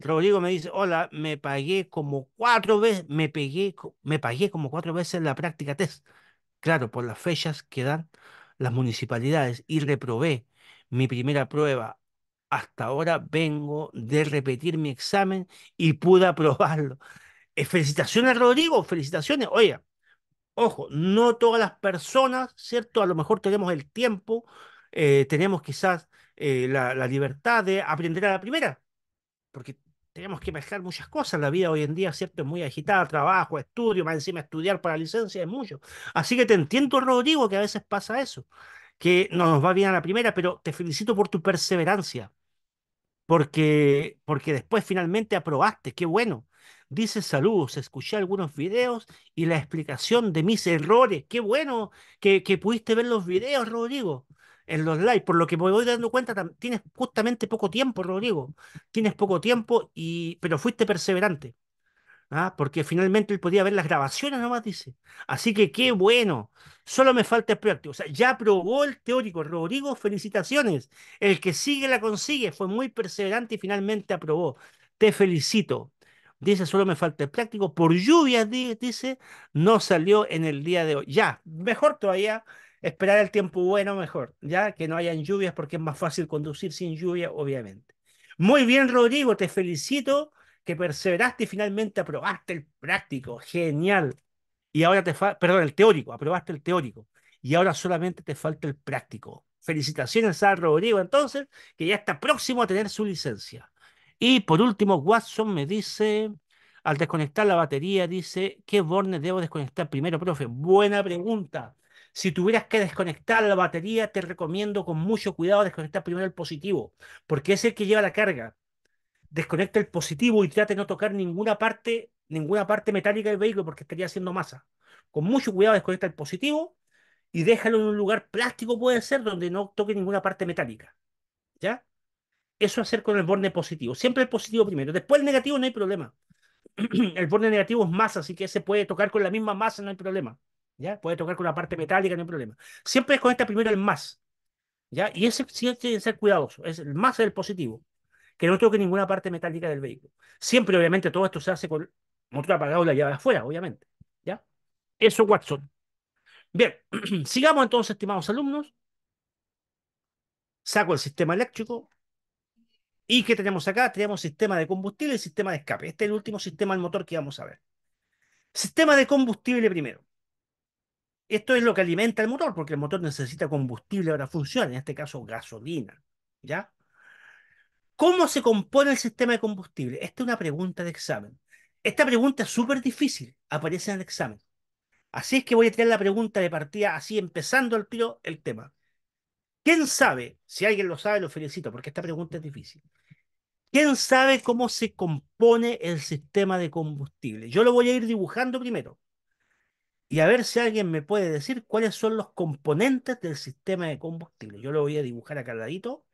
Rodrigo me dice, hola, me pagué como cuatro veces, me pegué, me pagué como cuatro veces la práctica test. Claro, por las fechas que dan las municipalidades y reprobé mi primera prueba. Hasta ahora vengo de repetir mi examen y pude aprobarlo. Eh, felicitaciones, Rodrigo, felicitaciones. oye, ojo, no todas las personas, ¿cierto? A lo mejor tenemos el tiempo, eh, tenemos quizás eh, la, libertad de aprender a la primera, porque tenemos que manejar muchas cosas. La vida hoy en día, ¿cierto? Es muy agitada, trabajo, estudio, más encima estudiar para licencia, es mucho. Así que te entiendo, Rodrigo, que a veces pasa eso, que no nos va bien a la primera, pero te felicito por tu perseverancia, porque, porque después finalmente aprobaste, qué bueno. Dice saludos, escuché algunos videos y la explicación de mis errores. Qué bueno que, que pudiste ver los videos, Rodrigo en los live, por lo que me voy dando cuenta, tienes justamente poco tiempo, Rodrigo, tienes poco tiempo, y, pero fuiste perseverante, ¿ah? porque finalmente él podía ver las grabaciones nomás, dice. Así que qué bueno, solo me falta el práctico. O sea, ya aprobó el teórico, Rodrigo, felicitaciones. El que sigue la consigue, fue muy perseverante y finalmente aprobó. Te felicito. Dice, solo me falta el práctico. Por lluvia dice, no salió en el día de hoy. Ya, mejor todavía esperar el tiempo bueno mejor, ya que no hayan lluvias porque es más fácil conducir sin lluvia, obviamente. Muy bien, Rodrigo, te felicito que perseveraste y finalmente aprobaste el práctico. Genial. Y ahora te falta, perdón, el teórico, aprobaste el teórico. Y ahora solamente te falta el práctico. Felicitaciones a Rodrigo entonces, que ya está próximo a tener su licencia. Y por último, Watson me dice, al desconectar la batería, dice, ¿qué borne debo desconectar primero, profe? Buena pregunta. Si tuvieras que desconectar la batería, te recomiendo con mucho cuidado desconectar primero el positivo, porque es el que lleva la carga. Desconecta el positivo y trate de no tocar ninguna parte, ninguna parte metálica del vehículo porque estaría haciendo masa. Con mucho cuidado desconecta el positivo y déjalo en un lugar plástico, puede ser, donde no toque ninguna parte metálica. ¿Ya? Eso hacer con el borne positivo. Siempre el positivo primero. Después el negativo no hay problema. el borne negativo es masa, así que se puede tocar con la misma masa, no hay problema. ¿ya? Puede tocar con la parte metálica, no hay problema. Siempre conecta primero el más, ¿ya? Y ese sí tiene que ser cuidadoso, es el más el positivo, que no toque ninguna parte metálica del vehículo. Siempre, obviamente, todo esto se hace con motor apagado y la llave afuera, obviamente, ¿ya? Eso, Watson. Bien, sigamos entonces, estimados alumnos. Saco el sistema eléctrico. ¿Y qué tenemos acá? Tenemos sistema de combustible y sistema de escape. Este es el último sistema del motor que vamos a ver. Sistema de combustible primero. Esto es lo que alimenta el motor, porque el motor necesita combustible para funcionar, en este caso gasolina. ¿Ya? ¿Cómo se compone el sistema de combustible? Esta es una pregunta de examen. Esta pregunta es súper difícil, aparece en el examen. Así es que voy a tirar la pregunta de partida, así empezando al tiro, el tema. ¿Quién sabe? Si alguien lo sabe, lo felicito, porque esta pregunta es difícil. ¿Quién sabe cómo se compone el sistema de combustible? Yo lo voy a ir dibujando primero y a ver si alguien me puede decir cuáles son los componentes del sistema de combustible. Yo lo voy a dibujar acá al ladito.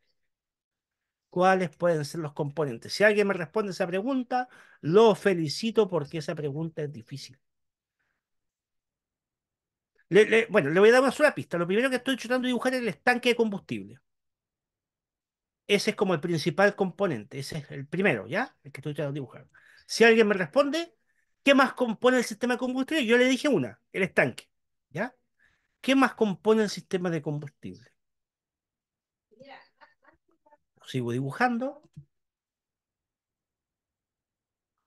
¿Cuáles pueden ser los componentes? Si alguien me responde esa pregunta, lo felicito porque esa pregunta es difícil. bueno, le voy a dar una sola pista. Lo primero que estoy tratando de dibujar es el estanque de combustible. Ese es como el principal componente. Ese es el primero, ¿ya? El que estoy tratando de dibujar. Si alguien me responde, ¿Qué más compone el sistema de combustible? Yo le dije una, el estanque. ¿Ya? ¿Qué más compone el sistema de combustible? Sigo dibujando.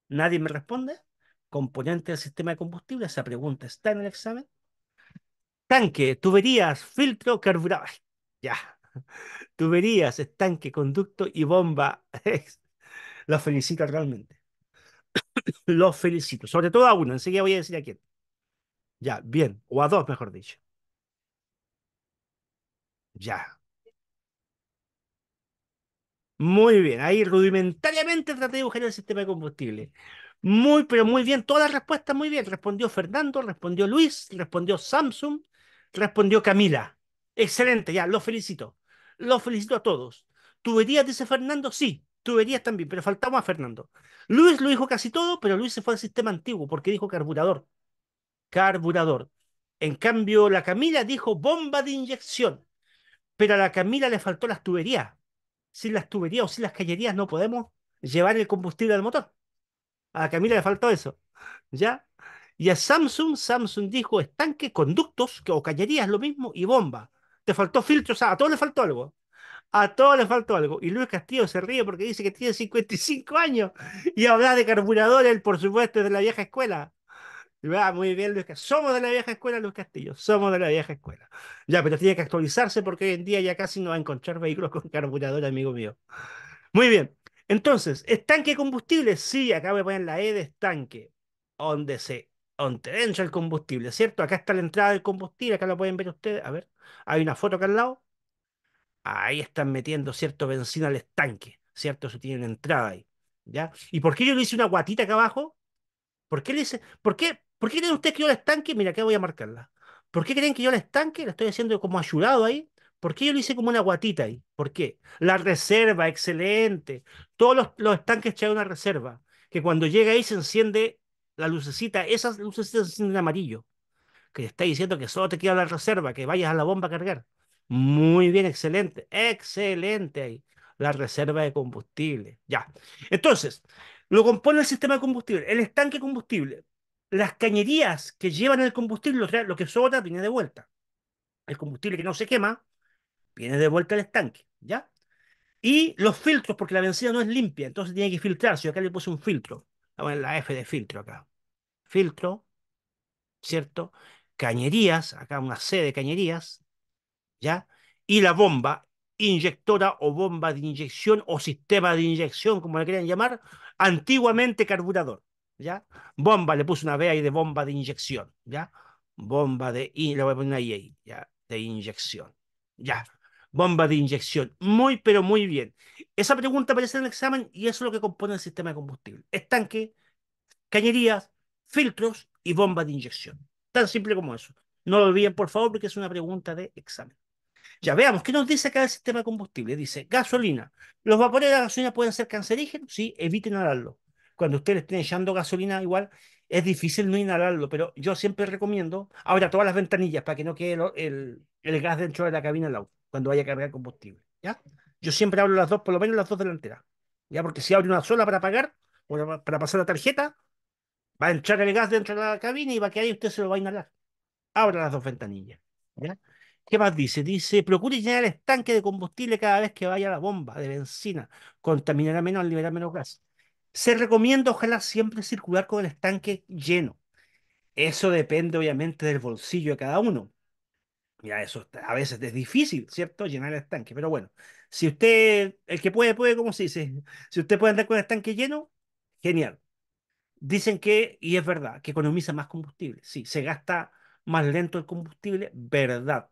Nadie me responde. Componente del sistema de combustible, esa pregunta está en el examen. Tanque, tuberías, filtro, carburador. Ya. Tuberías, estanque, conducto y bomba. Lo felicito realmente los felicito. Sobre todo a uno, enseguida voy a decir a quién. Ya, bien, o a dos, mejor dicho. Ya. Muy bien, ahí rudimentariamente traté de dibujar el sistema de combustible. Muy, pero muy bien, todas las respuestas muy bien. Respondió Fernando, respondió Luis, respondió Samsung, respondió Camila. Excelente, ya, los felicito. Los felicito a todos. ¿Tuberías, dice Fernando? Sí tuberías también, pero faltamos a Fernando. Luis lo dijo casi todo, pero Luis se fue al sistema antiguo porque dijo carburador. Carburador. En cambio, la Camila dijo bomba de inyección, pero a la Camila le faltó las tuberías. Sin las tuberías o sin las callerías no podemos llevar el combustible al motor. A la Camila le faltó eso. ¿Ya? Y a Samsung, Samsung dijo estanque, conductos o callerías lo mismo, y bomba. Te faltó filtros, a todos le faltó algo. A todos les faltó algo. Y Luis Castillo se ríe porque dice que tiene 55 años y habla de carburadores, por supuesto, es de la vieja escuela. Ah, muy bien, Luis Castillo. Somos de la vieja escuela, Luis Castillo. Somos de la vieja escuela. Ya, pero tiene que actualizarse porque hoy en día ya casi no va a encontrar vehículos con carburador, amigo mío. Muy bien. Entonces, ¿estanque de combustible? Sí, acá me ponen la E de estanque, donde se donde entra el combustible, ¿cierto? Acá está la entrada del combustible, acá lo pueden ver ustedes. A ver, hay una foto acá al lado ahí están metiendo cierto benzina al estanque, ¿cierto? se tiene una entrada ahí, ¿ya? ¿Y por qué yo le hice una guatita acá abajo? ¿Por qué le hice, por qué, por qué creen ustedes que yo la estanque? Mira, acá voy a marcarla. ¿Por qué creen que yo la estanque? La estoy haciendo como ayudado ahí. ¿Por qué yo le hice como una guatita ahí? ¿Por qué? La reserva, excelente. Todos los, los estanques traen una reserva, que cuando llega ahí se enciende la lucecita, esas lucecitas se encienden en amarillo, que está diciendo que solo te queda la reserva, que vayas a la bomba a cargar. Muy bien, excelente, excelente ahí. La reserva de combustible. Ya. Entonces, lo compone el sistema de combustible, el estanque de combustible, las cañerías que llevan el combustible, lo que sobra viene de vuelta. El combustible que no se quema viene de vuelta al estanque, ¿ya? Y los filtros, porque la benzina no es limpia, entonces tiene que filtrarse. acá le puse un filtro, la F de filtro acá. Filtro, ¿cierto? Cañerías, acá una C de cañerías, ¿ya? Y la bomba inyectora o bomba de inyección o sistema de inyección, como le querían llamar, antiguamente carburador, ¿ya? Bomba, le puse una B ahí de bomba de inyección, ¿ya? Bomba de, y le voy a poner ¿ya? De inyección, ¿ya? Bomba de inyección. Muy, pero muy bien. Esa pregunta aparece en el examen y eso es lo que compone el sistema de combustible. Estanque, cañerías, filtros y bomba de inyección. Tan simple como eso. No lo olviden, por favor, porque es una pregunta de examen. Ya veamos, ¿qué nos dice acá el sistema de combustible? Dice, gasolina. ¿Los vapores de la gasolina pueden ser cancerígenos? Sí, eviten inhalarlo. Cuando ustedes estén echando gasolina, igual es difícil no inhalarlo, pero yo siempre recomiendo, ahora todas las ventanillas para que no quede el, gas dentro de la cabina del auto cuando vaya a cargar combustible. ¿ya? Yo siempre abro las dos, por lo menos las dos delanteras. ¿ya? Porque si abre una sola para pagar o para pasar la tarjeta, va a entrar el gas dentro de la cabina y va a quedar y usted se lo va a inhalar. Abra las dos ventanillas. ¿ya? ¿Qué más dice? Dice, procure llenar el estanque de combustible cada vez que vaya la bomba de benzina. Contaminará menos, liberar menos gas. Se recomienda, ojalá, siempre circular con el estanque lleno. Eso depende, obviamente, del bolsillo de cada uno. Mira, eso a veces es difícil, ¿cierto? Llenar el estanque. Pero bueno, si usted, el que puede, puede, como se dice, si usted puede andar con el estanque lleno, genial. Dicen que, y es verdad, que economiza más combustible. Sí, se gasta más lento el combustible, verdad.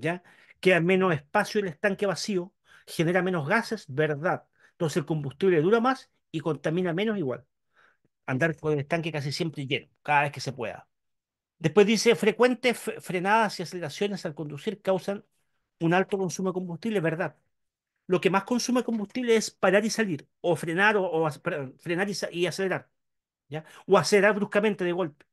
¿ya? Queda menos espacio el estanque vacío, genera menos gases, ¿verdad? Entonces el combustible dura más y contamina menos igual. Andar con el estanque casi siempre lleno, cada vez que se pueda. Después dice, frecuentes frenadas y aceleraciones al conducir causan un alto consumo de combustible, ¿verdad? Lo que más consume combustible es parar y salir, o frenar, o, frenar y, y, acelerar, ¿ya? O acelerar bruscamente de golpe.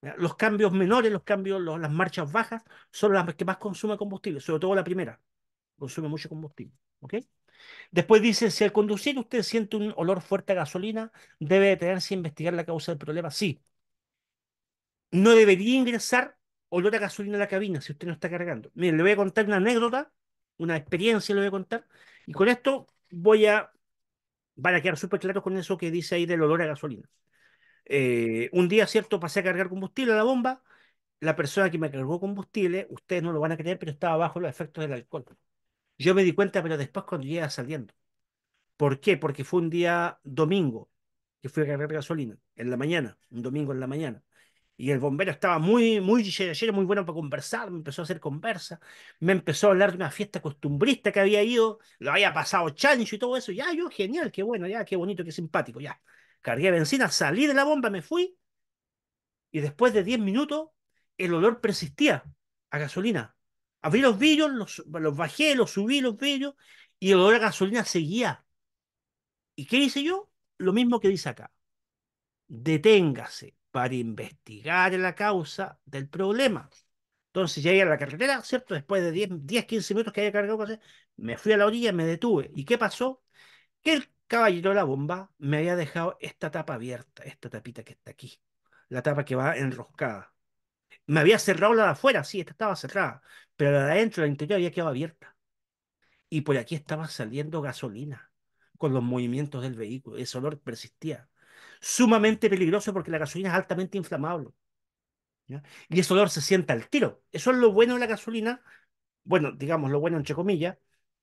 Los cambios menores, los cambios, las marchas bajas, son las que más consumen combustible, sobre todo la primera, consume mucho combustible. ¿ok? Después dice, si al conducir usted siente un olor fuerte a gasolina, debe detenerse a investigar la causa del problema. Sí, no debería ingresar olor a gasolina a la cabina si usted no está cargando. Miren, le voy a contar una anécdota, una experiencia le voy a contar, y con esto voy a, van a quedar súper claros con eso que dice ahí del olor a gasolina. Eh, un día, ¿cierto? Pasé a cargar combustible a la bomba. La persona que me cargó combustible, ustedes no lo van a creer, pero estaba bajo los efectos del alcohol. Yo me di cuenta, pero después cuando llega saliendo. ¿Por qué? Porque fue un día domingo que fui a cargar gasolina, en la mañana, un domingo en la mañana. Y el bombero estaba muy, muy muy bueno para conversar, me empezó a hacer conversa, me empezó a hablar de una fiesta costumbrista que había ido, lo había pasado chancho y todo eso. Ya, yo, genial, qué bueno, ya, qué bonito, qué simpático, ya cargué benzina, salí de la bomba, me fui y después de 10 minutos el olor persistía a gasolina. Abrí los vidrios, los, bajé, los subí, los vidrios y el olor a gasolina seguía. ¿Y qué hice yo? Lo mismo que dice acá. Deténgase para investigar la causa del problema. Entonces llegué a la carretera, ¿cierto? Después de 10, 10 15 minutos que había cargado, me fui a la orilla, me detuve. ¿Y qué pasó? Que el Caballero la Bomba me había dejado esta tapa abierta, esta tapita que está aquí, la tapa que va enroscada. Me había cerrado la de afuera, sí, esta estaba cerrada, pero la de adentro, la interior, había quedado abierta. Y por aquí estaba saliendo gasolina con los movimientos del vehículo, ese olor persistía. Sumamente peligroso porque la gasolina es altamente inflamable. Y ese olor se sienta al tiro. Eso es lo bueno de la gasolina, bueno, digamos lo bueno entre comillas,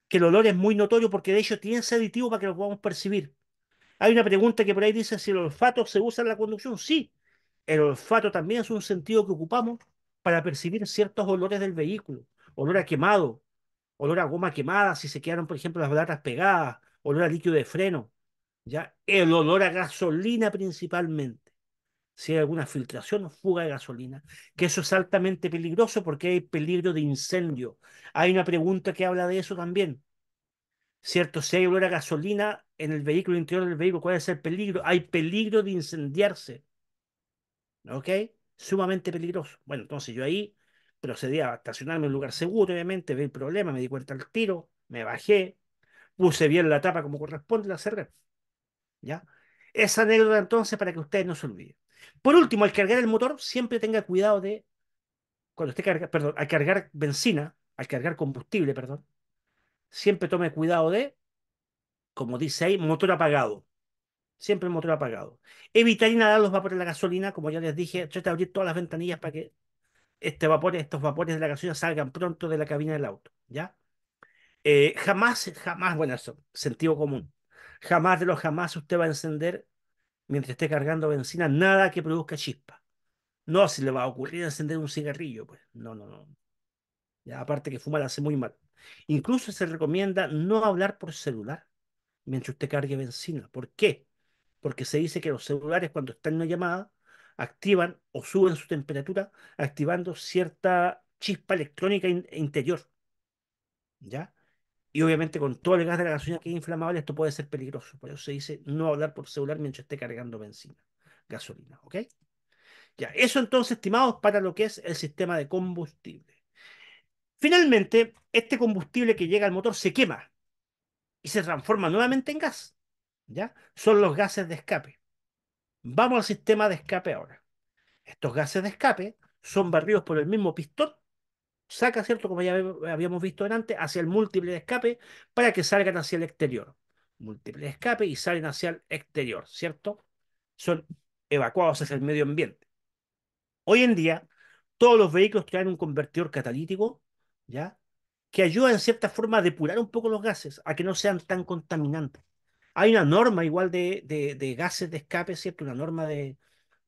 que el olor es muy notorio porque de hecho tiene ese aditivo para que lo podamos percibir. Hay una pregunta que por ahí dice si el olfato se usa en la conducción. Sí, el olfato también es un sentido que ocupamos para percibir ciertos olores del vehículo. Olor a quemado, olor a goma quemada, si se quedaron, por ejemplo, las latas pegadas, olor a líquido de freno. ¿ya? El olor a gasolina principalmente si hay alguna filtración o fuga de gasolina, que eso es altamente peligroso porque hay peligro de incendio. Hay una pregunta que habla de eso también. ¿Cierto? Si hay olor a gasolina en el vehículo interior del vehículo, ¿cuál es el peligro? Hay peligro de incendiarse. ¿Ok? Sumamente peligroso. Bueno, entonces yo ahí procedí a estacionarme en un lugar seguro, obviamente, vi el problema, me di cuenta al tiro, me bajé, puse bien la tapa como corresponde, la cerré. ¿Ya? Esa anécdota entonces para que ustedes no se olviden. Por último, al cargar el motor, siempre tenga cuidado de, cuando esté cargando, perdón, al cargar benzina, al cargar combustible, perdón, siempre tome cuidado de, como dice ahí, motor apagado. Siempre el motor apagado. Evitar inhalar los vapores de la gasolina, como ya les dije, trata de abrir todas las ventanillas para que este vapor, estos vapores de la gasolina salgan pronto de la cabina del auto, ¿ya? Eh, jamás, jamás, bueno, eso, sentido común. Jamás de los jamás usted va a encender mientras esté cargando benzina, nada que produzca chispa. No se le va a ocurrir encender un cigarrillo, pues. No, no, no. Ya, aparte que fumar hace muy mal. Incluso se recomienda no hablar por celular mientras usted cargue benzina. ¿Por qué? Porque se dice que los celulares cuando están en una llamada activan o suben su temperatura activando cierta chispa electrónica interior. ¿Ya? Y obviamente con todo el gas de la gasolina que es inflamable, esto puede ser peligroso. Por eso se dice no hablar por celular mientras esté cargando benzina, gasolina. ¿Ok? Ya, eso entonces, estimados, para lo que es el sistema de combustible. Finalmente, este combustible que llega al motor se quema y se transforma nuevamente en gas. ¿Ya? Son los gases de escape. Vamos al sistema de escape ahora. Estos gases de escape son barridos por el mismo pistón saca, ¿cierto? Como ya habíamos visto antes, hacia el múltiple de escape para que salgan hacia el exterior. Múltiple de escape y salen hacia el exterior, ¿cierto? Son evacuados hacia el medio ambiente. Hoy en día, todos los vehículos traen un convertidor catalítico, ¿ya? Que ayuda en cierta forma a depurar un poco los gases, a que no sean tan contaminantes. Hay una norma igual de, gases de escape, ¿cierto? Una norma de,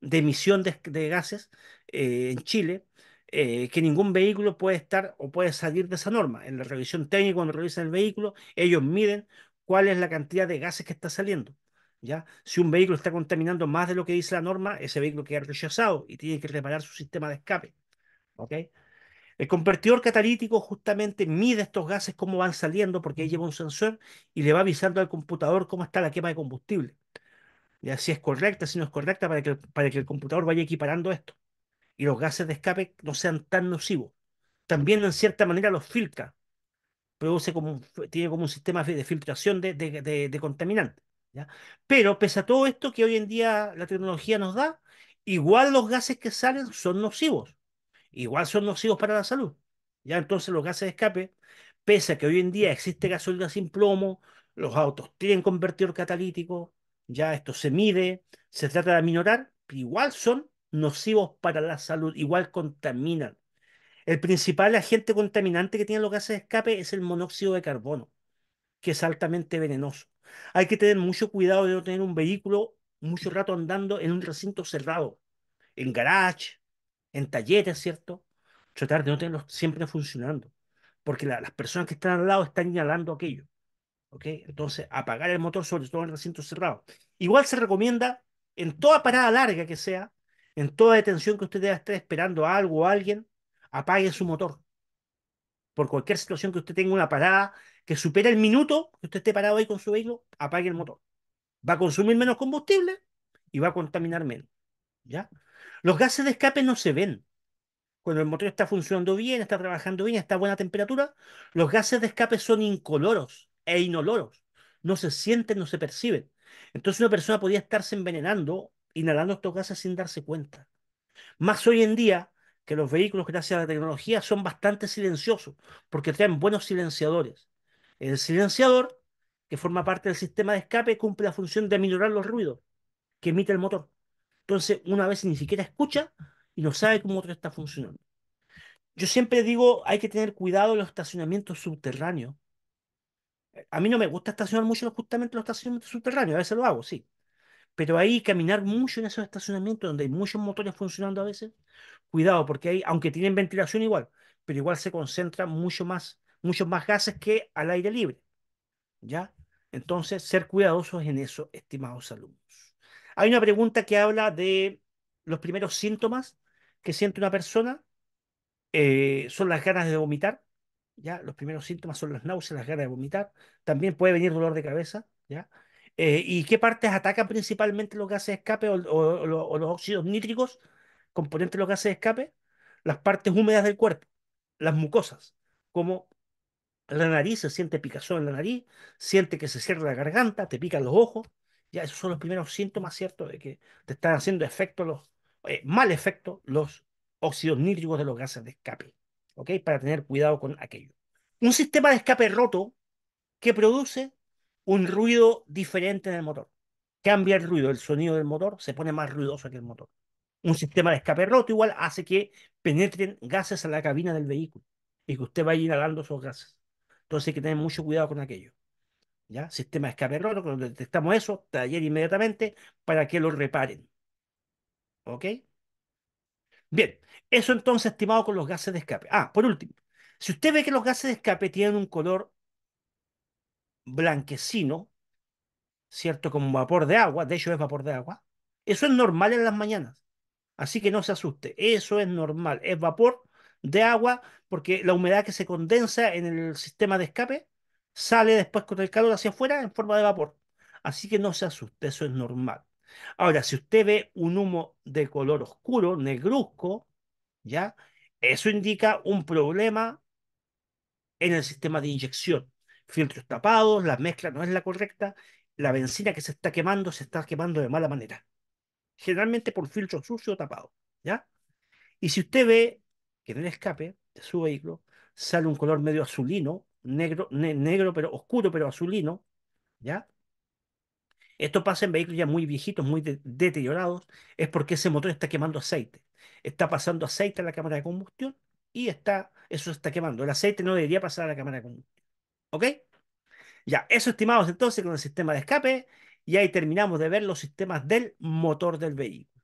emisión de, gases eh, en Chile, eh, que ningún vehículo puede estar o puede salir de esa norma. En la revisión técnica, cuando revisan el vehículo, ellos miden cuál es la cantidad de gases que está saliendo. ¿ya? Si un vehículo está contaminando más de lo que dice la norma, ese vehículo queda rechazado y tiene que reparar su sistema de escape. ¿okay? El convertidor catalítico justamente mide estos gases, cómo van saliendo, porque ahí lleva un sensor y le va avisando al computador cómo está la quema de combustible. ¿Ya? Si es correcta, si no es correcta, para que, para que el computador vaya equiparando esto y los gases de escape no sean tan nocivos. También en cierta manera los filtra, produce como tiene como un sistema de filtración de, contaminantes. ¿ya? Pero pese a todo esto que hoy en día la tecnología nos da, igual los gases que salen son nocivos, igual son nocivos para la salud. Ya entonces los gases de escape, pese a que hoy en día existe gasolina sin plomo, los autos tienen convertidor catalítico, ya esto se mide, se trata de aminorar, igual son nocivos para la salud, igual contaminan. El principal agente contaminante que tiene los gases de escape es el monóxido de carbono, que es altamente venenoso. Hay que tener mucho cuidado de no tener un vehículo mucho rato andando en un recinto cerrado, en garage, en talleres, ¿cierto? Tratar de no tenerlo siempre funcionando, porque las personas que están al lado están inhalando aquello. Entonces, apagar el motor, sobre todo en el recinto cerrado, Igual se recomienda en toda parada larga que sea, en toda detención que usted deba estar esperando algo o a alguien, apague su motor. Por cualquier situación que usted tenga una parada que supera el minuto que usted esté parado ahí con su vehículo, apague el motor. Va a consumir menos combustible y va a contaminar menos. ¿ya? Los gases de escape no se ven. Cuando el motor está funcionando bien, está trabajando bien, está a buena temperatura, los gases de escape son incoloros e inoloros. No se sienten, no se perciben. Entonces una persona podría estarse envenenando inhalando estos gases sin darse cuenta. Más hoy en día que los vehículos, gracias a la tecnología, son bastante silenciosos porque traen buenos silenciadores. El silenciador, que forma parte del sistema de escape, cumple la función de aminorar los ruidos que emite el motor. Entonces, una vez ni siquiera escucha y no sabe cómo otro está funcionando. Yo siempre digo, hay que tener cuidado en los estacionamientos subterráneos. A mí no me gusta estacionar mucho justamente los estacionamientos subterráneos, a veces lo hago, sí. Pero ahí caminar mucho en esos estacionamientos donde hay muchos motores funcionando a veces, cuidado, porque ahí, aunque tienen ventilación igual, pero igual se concentran mucho más, muchos más gases que al aire libre. ¿Ya? Entonces, ser cuidadosos en eso, estimados alumnos. Hay una pregunta que habla de los primeros síntomas que siente una persona. Eh, son las ganas de vomitar. ¿ya? Los primeros síntomas son las náuseas, las ganas de vomitar. También puede venir dolor de cabeza. ¿ya? Eh, ¿Y qué partes atacan principalmente los gases de escape o, los óxidos nítricos, componentes de los gases de escape? Las partes húmedas del cuerpo, las mucosas, como la nariz, se siente picazón en la nariz, siente que se cierra la garganta, te pican los ojos. Ya esos son los primeros síntomas, ciertos De que te están haciendo efecto los, eh, mal efecto los óxidos nítricos de los gases de escape. ¿Ok? Para tener cuidado con aquello. Un sistema de escape roto que produce un ruido diferente en el motor. Cambia el ruido, el sonido del motor se pone más ruidoso que el motor. Un sistema de escape roto igual hace que penetren gases a la cabina del vehículo y que usted vaya inhalando esos gases. Entonces hay que tener mucho cuidado con aquello. ¿Ya? Sistema de escape roto, cuando detectamos eso, taller inmediatamente para que lo reparen. ¿Ok? Bien, eso entonces estimado con los gases de escape. Ah, por último, si usted ve que los gases de escape tienen un color blanquecino, ¿cierto? Como vapor de agua, de hecho es vapor de agua. Eso es normal en las mañanas. Así que no se asuste, eso es normal, es vapor de agua porque la humedad que se condensa en el sistema de escape sale después con el calor hacia afuera en forma de vapor. Así que no se asuste, eso es normal. Ahora, si usted ve un humo de color oscuro, negruzco, ¿ya? Eso indica un problema en el sistema de inyección filtros tapados, la mezcla no es la correcta, la benzina que se está quemando se está quemando de mala manera. Generalmente por filtro sucio o tapado, ¿ya? Y si usted ve que en el escape de su vehículo sale un color medio azulino, negro, negro pero oscuro, pero azulino, ¿ya? Esto pasa en vehículos ya muy viejitos, muy deteriorados, es porque ese motor está quemando aceite. Está pasando aceite a la cámara de combustión y está, eso está quemando. El aceite no debería pasar a la cámara de combustión. ¿Ok? Ya, eso estimamos entonces con el sistema de escape y ahí terminamos de ver los sistemas del motor del vehículo.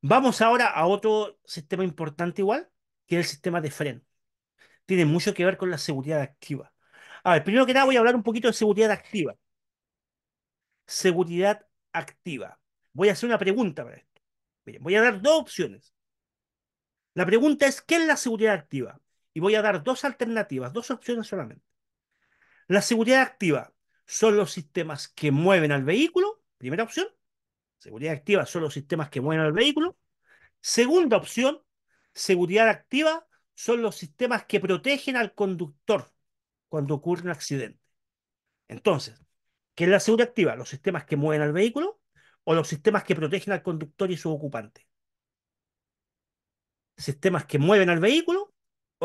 Vamos ahora a otro sistema importante igual, que es el sistema de freno. Tiene mucho que ver con la seguridad activa. A ver, primero que nada voy a hablar un poquito de seguridad activa. Seguridad activa. Voy a hacer una pregunta para esto. voy a dar dos opciones. La pregunta es, ¿qué es la seguridad activa? Y voy a dar dos alternativas, dos opciones solamente. La seguridad activa son los sistemas que mueven al vehículo, primera opción. Seguridad activa son los sistemas que mueven al vehículo. Segunda opción, seguridad activa son los sistemas que protegen al conductor cuando ocurre un accidente. Entonces, ¿qué es la seguridad activa? Los sistemas que mueven al vehículo o los sistemas que protegen al conductor y su ocupante. Sistemas que mueven al vehículo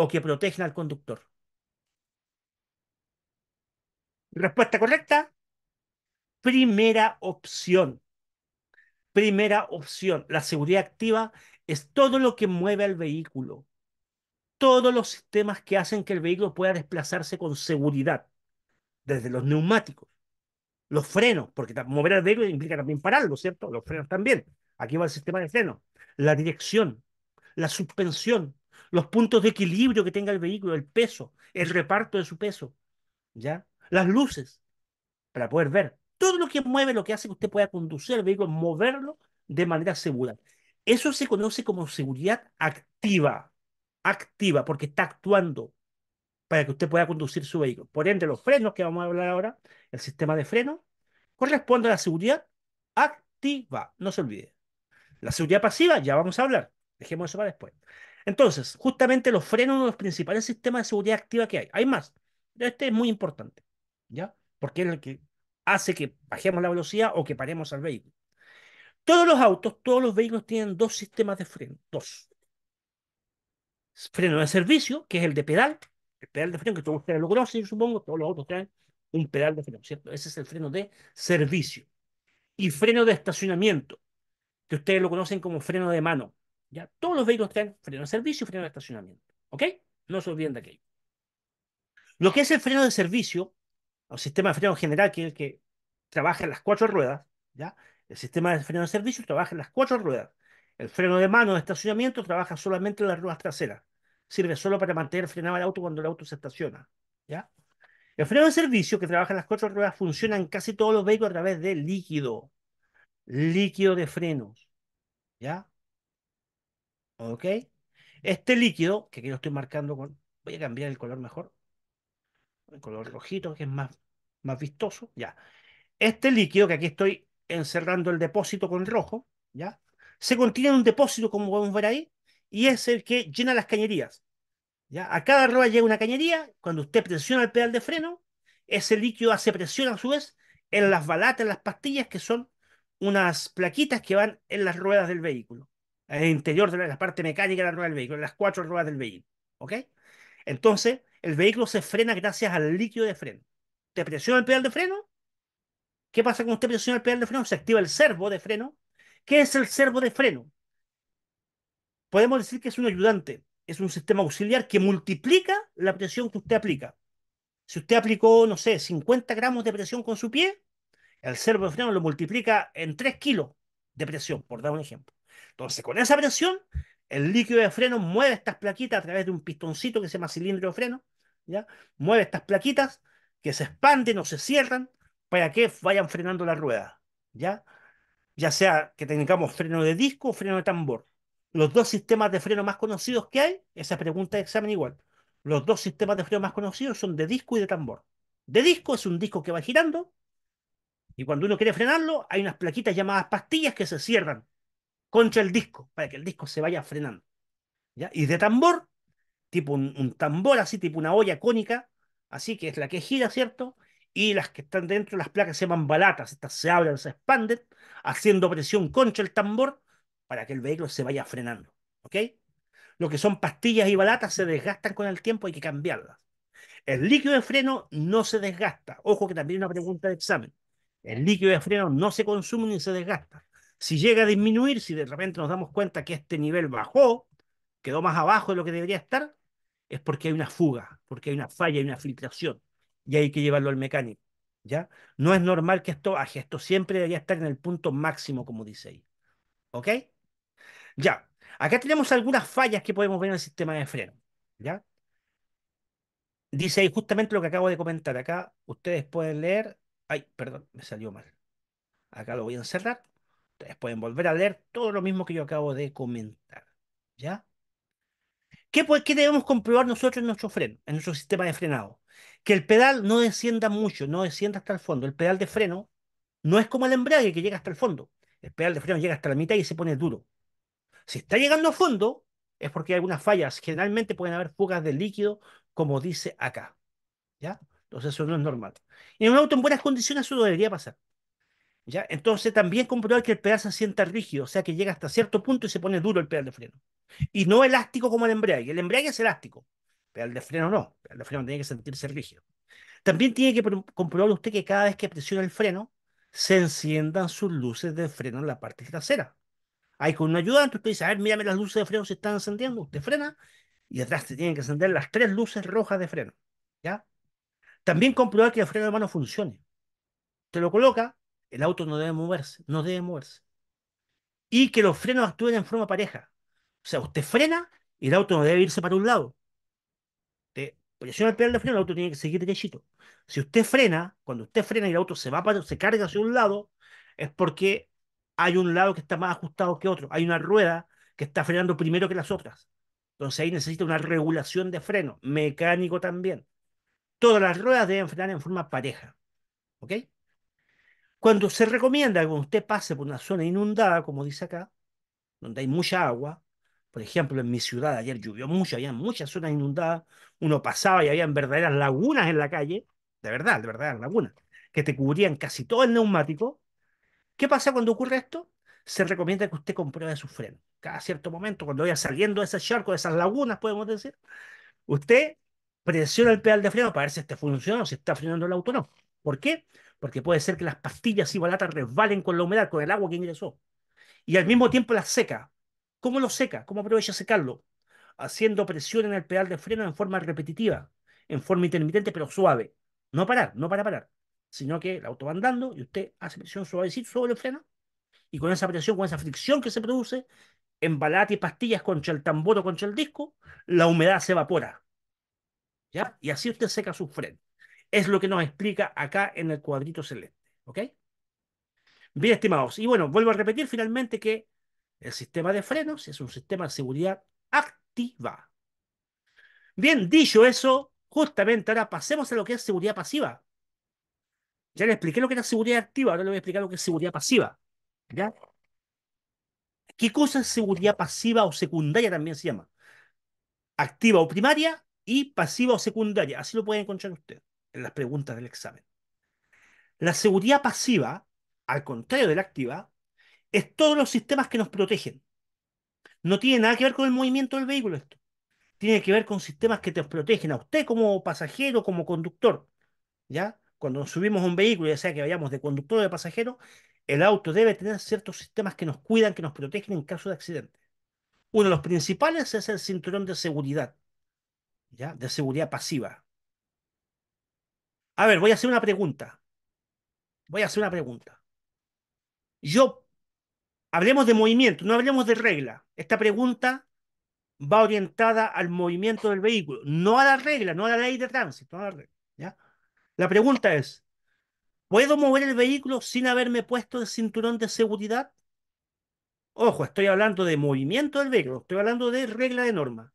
o que protegen al conductor? Respuesta correcta. Primera opción. Primera opción. La seguridad activa es todo lo que mueve al vehículo. Todos los sistemas que hacen que el vehículo pueda desplazarse con seguridad. Desde los neumáticos, los frenos, porque mover el vehículo implica también pararlo, ¿cierto? Los frenos también. Aquí va el sistema de freno. La dirección, la suspensión, los puntos de equilibrio que tenga el vehículo, el peso, el reparto de su peso, ¿ya? Las luces, para poder ver. Todo lo que mueve, lo que hace que usted pueda conducir el vehículo, moverlo de manera segura. Eso se conoce como seguridad activa, activa, porque está actuando para que usted pueda conducir su vehículo. Por ende, los frenos que vamos a hablar ahora, el sistema de freno, corresponde a la seguridad activa, no se olvide. La seguridad pasiva ya vamos a hablar, dejemos eso para después. Entonces, justamente los frenos son los principales sistemas de seguridad activa que hay. Hay más. Este es muy importante, ¿ya? Porque es el que hace que bajemos la velocidad o que paremos al vehículo. Todos los autos, todos los vehículos tienen dos sistemas de freno, dos. Freno de servicio, que es el de pedal, el pedal de freno que todos ustedes lo conocen, yo supongo, todos los autos tienen un pedal de freno, ¿cierto? Ese es el freno de servicio. Y freno de estacionamiento, que ustedes lo conocen como freno de mano. Ya todos los vehículos tienen freno de servicio y freno de estacionamiento. ¿Ok? No se olviden de aquello. Lo que es el freno de servicio, o sistema de freno general, que es el que trabaja en las cuatro ruedas, ¿ya? El sistema de freno de servicio trabaja en las cuatro ruedas. El freno de mano de estacionamiento trabaja solamente en las ruedas traseras. Sirve solo para mantener frenado el auto cuando el auto se estaciona. ¿ya? El freno de servicio que trabaja en las cuatro ruedas funciona en casi todos los vehículos a través de líquido. Líquido de frenos. ¿ya? ¿Ok? Este líquido, que aquí lo estoy marcando con... Voy a cambiar el color mejor. El color rojito, que es más, más vistoso. Ya. Este líquido, que aquí estoy encerrando el depósito con rojo, ¿ya? Se contiene en un depósito, como podemos ver ahí, y es el que llena las cañerías. ¿ya? A cada rueda llega una cañería, cuando usted presiona el pedal de freno, ese líquido hace presión a su vez en las balatas, en las pastillas, que son unas plaquitas que van en las ruedas del vehículo el eh, interior de la, parte mecánica de la rueda del vehículo, las cuatro ruedas del vehículo. ¿Ok? Entonces, el vehículo se frena gracias al líquido de freno. ¿Te presiona el pedal de freno? ¿Qué pasa cuando usted presiona el pedal de freno? Se activa el servo de freno. ¿Qué es el servo de freno? Podemos decir que es un ayudante, es un sistema auxiliar que multiplica la presión que usted aplica. Si usted aplicó, no sé, 50 gramos de presión con su pie, el servo de freno lo multiplica en 3 kilos de presión, por dar un ejemplo. Entonces, con esa presión, el líquido de freno mueve estas plaquitas a través de un pistoncito que se llama cilindro de freno, ¿ya? Mueve estas plaquitas que se expanden o se cierran para que vayan frenando la rueda, ¿ya? Ya sea que tengamos freno de disco o freno de tambor. Los dos sistemas de freno más conocidos que hay, esa pregunta de examen igual. Los dos sistemas de freno más conocidos son de disco y de tambor. De disco es un disco que va girando y cuando uno quiere frenarlo hay unas plaquitas llamadas pastillas que se cierran contra el disco, para que el disco se vaya frenando. Y de tambor, tipo un, tambor así, tipo una olla cónica, así que es la que gira, ¿cierto? Y las que están dentro, las placas se llaman balatas, estas se abren, se expanden, haciendo presión contra el tambor para que el vehículo se vaya frenando. ¿Ok? Lo que son pastillas y balatas se desgastan con el tiempo, hay que cambiarlas. El líquido de freno no se desgasta. Ojo que también es una pregunta de examen. El líquido de freno no se consume ni se desgasta. Si llega a disminuir, si de repente nos damos cuenta que este nivel bajó, quedó más abajo de lo que debería estar, es porque hay una fuga, porque hay una falla, hay una filtración, y hay que llevarlo al mecánico. ¿ya? No es normal que esto baje, esto siempre debería estar en el punto máximo, como dice ahí. ¿Ok? Ya, acá tenemos algunas fallas que podemos ver en el sistema de freno. ¿Ya? Dice ahí justamente lo que acabo de comentar. Acá ustedes pueden leer. Ay, perdón, me salió mal. Acá lo voy a encerrar. Ustedes pueden volver a leer todo lo mismo que yo acabo de comentar. ¿Ya? ¿Qué, qué debemos comprobar nosotros en nuestro freno, en nuestro sistema de frenado? Que el pedal no descienda mucho, no descienda hasta el fondo. El pedal de freno no es como el embrague que llega hasta el fondo. El pedal de freno llega hasta la mitad y se pone duro. Si está llegando a fondo, es porque hay algunas fallas. Generalmente pueden haber fugas de líquido, como dice acá. ¿Ya? Entonces eso no es normal. Y en un auto en buenas condiciones eso no debería pasar. Entonces también comprobar que el pedal se sienta rígido, o sea que llega hasta cierto punto y se pone duro el pedal de freno. Y no elástico como el embrague. El embrague es elástico, pedal de freno no, el pedal de freno tiene que sentirse rígido. También tiene que comprobar usted que cada vez que presiona el freno, se enciendan sus luces de freno en la parte trasera. hay con un ayudante usted dice, a ver, mírame las luces de freno se están encendiendo, usted frena y detrás se tienen que encender las tres luces rojas de freno. ¿ya? También comprobar que el freno de mano funcione. Te lo coloca, el auto no debe moverse, no debe moverse. Y que los frenos actúen en forma pareja. O sea, usted frena y el auto no debe irse para un lado. presiona el pedal de freno, el auto tiene que seguir derechito. Si usted frena, cuando usted frena y el auto se va para, se carga hacia un lado, es porque hay un lado que está más ajustado que otro. Hay una rueda que está frenando primero que las otras. Entonces ahí necesita una regulación de freno, mecánico también. Todas las ruedas deben frenar en forma pareja. ¿Ok? Cuando se recomienda que usted pase por una zona inundada, como dice acá, donde hay mucha agua, por ejemplo, en mi ciudad ayer llovió mucho, había muchas zonas inundadas, uno pasaba y había verdaderas lagunas en la calle, de verdad, de verdad, lagunas, que te cubrían casi todo el neumático. ¿Qué pasa cuando ocurre esto? Se recomienda que usted compruebe su freno. Cada cierto momento, cuando vaya saliendo de ese charco, de esas lagunas, podemos decir, usted presiona el pedal de freno para ver si está funcionando, si está frenando el auto o no. ¿Por qué? porque puede ser que las pastillas y balatas resbalen con la humedad, con el agua que ingresó. Y al mismo tiempo las seca. ¿Cómo lo seca? ¿Cómo aprovecha secarlo? Haciendo presión en el pedal de freno en forma repetitiva, en forma intermitente, pero suave. No parar, no para parar, sino que el auto va andando y usted hace presión suavecito sobre el freno y con esa presión, con esa fricción que se produce, en balatas y pastillas contra el tambor o contra el disco, la humedad se evapora. ¿Ya? Y así usted seca su freno. Es lo que nos explica acá en el cuadrito celeste. ¿Ok? Bien, estimados. Y bueno, vuelvo a repetir finalmente que el sistema de frenos es un sistema de seguridad activa. Bien, dicho eso, justamente ahora pasemos a lo que es seguridad pasiva. Ya le expliqué lo que era seguridad activa, ahora le voy a explicar lo que es seguridad pasiva. ¿Ya? ¿Qué cosa es seguridad pasiva o secundaria también se llama? Activa o primaria y pasiva o secundaria. Así lo pueden encontrar ustedes en las preguntas del examen. La seguridad pasiva, al contrario de la activa, es todos los sistemas que nos protegen. No tiene nada que ver con el movimiento del vehículo esto. Tiene que ver con sistemas que te protegen a usted como pasajero, como conductor. ¿Ya? Cuando subimos un vehículo, ya sea que vayamos de conductor o de pasajero, el auto debe tener ciertos sistemas que nos cuidan, que nos protegen en caso de accidente. Uno de los principales es el cinturón de seguridad, ¿ya? De seguridad pasiva. A ver, voy a hacer una pregunta. Voy a hacer una pregunta. Yo, hablemos de movimiento, no hablemos de regla. Esta pregunta va orientada al movimiento del vehículo, no a la regla, no a la ley de tránsito. la pregunta es, ¿puedo mover el vehículo sin haberme puesto el cinturón de seguridad? Ojo, estoy hablando de movimiento del vehículo, estoy hablando de regla de norma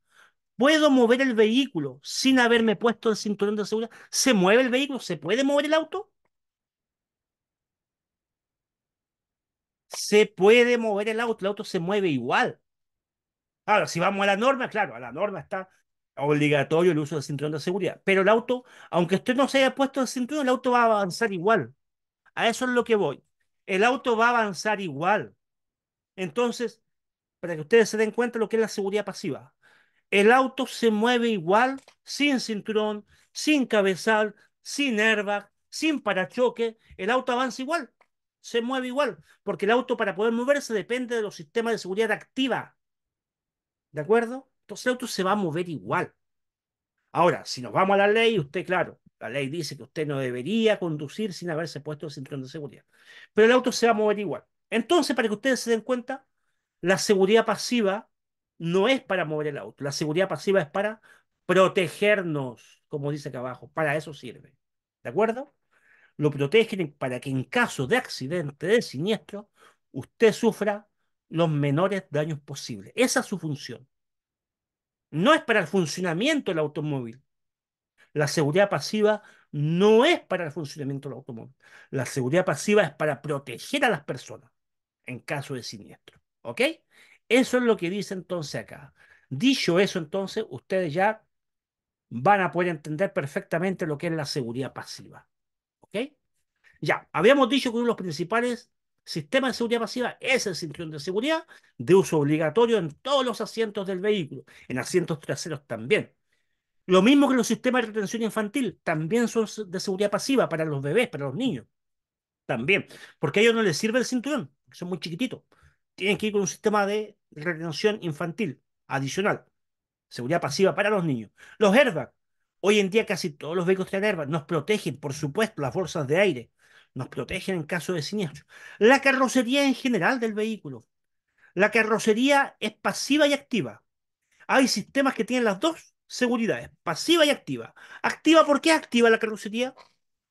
puedo mover el vehículo sin haberme puesto el cinturón de seguridad. ¿Se mueve el vehículo? ¿Se puede mover el auto? Se puede mover el auto, el auto se mueve igual. Ahora, si vamos a la norma, claro, a la norma está obligatorio el uso del cinturón de seguridad, pero el auto, aunque usted no se haya puesto el cinturón, el auto va a avanzar igual. A eso es lo que voy. El auto va a avanzar igual. Entonces, para que ustedes se den cuenta lo que es la seguridad pasiva, el auto se mueve igual, sin cinturón, sin cabezal, sin airbag, sin parachoque, el auto avanza igual, se mueve igual, porque el auto para poder moverse depende de los sistemas de seguridad activa. ¿De acuerdo? Entonces el auto se va a mover igual. Ahora, si nos vamos a la ley, usted, claro, la ley dice que usted no debería conducir sin haberse puesto el cinturón de seguridad, pero el auto se va a mover igual. Entonces, para que ustedes se den cuenta, la seguridad pasiva no es para mover el auto. La seguridad pasiva es para protegernos, como dice acá abajo. Para eso sirve. ¿De acuerdo? Lo protegen para que en caso de accidente, de siniestro, usted sufra los menores daños posibles. Esa es su función. No es para el funcionamiento del automóvil. La seguridad pasiva no es para el funcionamiento del automóvil. La seguridad pasiva es para proteger a las personas en caso de siniestro. ¿Ok? Eso es lo que dice entonces acá. Dicho eso, entonces, ustedes ya van a poder entender perfectamente lo que es la seguridad pasiva. ¿Ok? Ya, habíamos dicho que uno de los principales sistemas de seguridad pasiva es el cinturón de seguridad de uso obligatorio en todos los asientos del vehículo, en asientos traseros también. Lo mismo que los sistemas de retención infantil, también son de seguridad pasiva para los bebés, para los niños. También, porque a ellos no les sirve el cinturón, son muy chiquititos tienen que ir con un sistema de retención infantil adicional. Seguridad pasiva para los niños. Los airbags. Hoy en día casi todos los vehículos tienen airbags. Nos protegen, por supuesto, las bolsas de aire. Nos protegen en caso de siniestro. La carrocería en general del vehículo. La carrocería es pasiva y activa. Hay sistemas que tienen las dos seguridades, pasiva y activa. Activa, ¿por qué es activa la carrocería?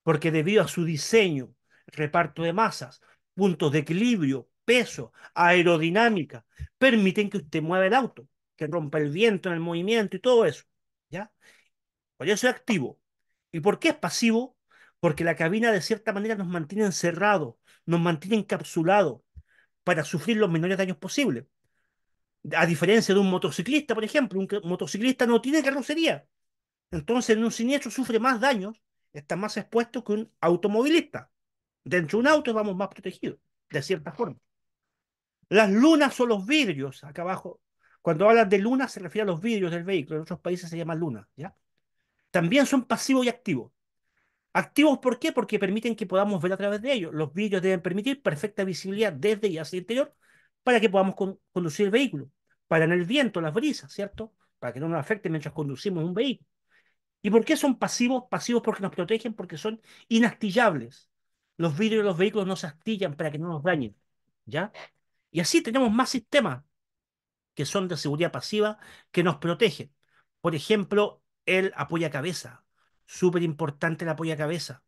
Porque debido a su diseño, reparto de masas, puntos de equilibrio, peso, aerodinámica, permiten que usted mueva el auto, que rompa el viento en el movimiento y todo eso. ¿ya? Por eso es activo. ¿Y por qué es pasivo? Porque la cabina de cierta manera nos mantiene encerrado, nos mantiene encapsulado para sufrir los menores daños posibles. A diferencia de un motociclista, por ejemplo, un motociclista no tiene carrocería. Entonces, en un siniestro sufre más daños, está más expuesto que un automovilista. Dentro de un auto vamos más protegidos, de cierta forma. Las lunas o los vidrios, acá abajo. Cuando hablan de luna se refiere a los vidrios del vehículo, en otros países se llama luna, ¿ya? También son pasivos y activos. Activos, ¿por qué? Porque permiten que podamos ver a través de ellos. Los vidrios deben permitir perfecta visibilidad desde y hacia el interior para que podamos conducir el vehículo. Para en el viento, las brisas, ¿cierto? Para que no nos afecte mientras conducimos un vehículo. ¿Y por qué son pasivos? Pasivos porque nos protegen, porque son inastillables. Los vidrios de los vehículos no se astillan para que no nos dañen. ¿Ya? Y así tenemos más sistemas que son de seguridad pasiva que nos protegen. Por ejemplo, el cabeza Súper importante el cabeza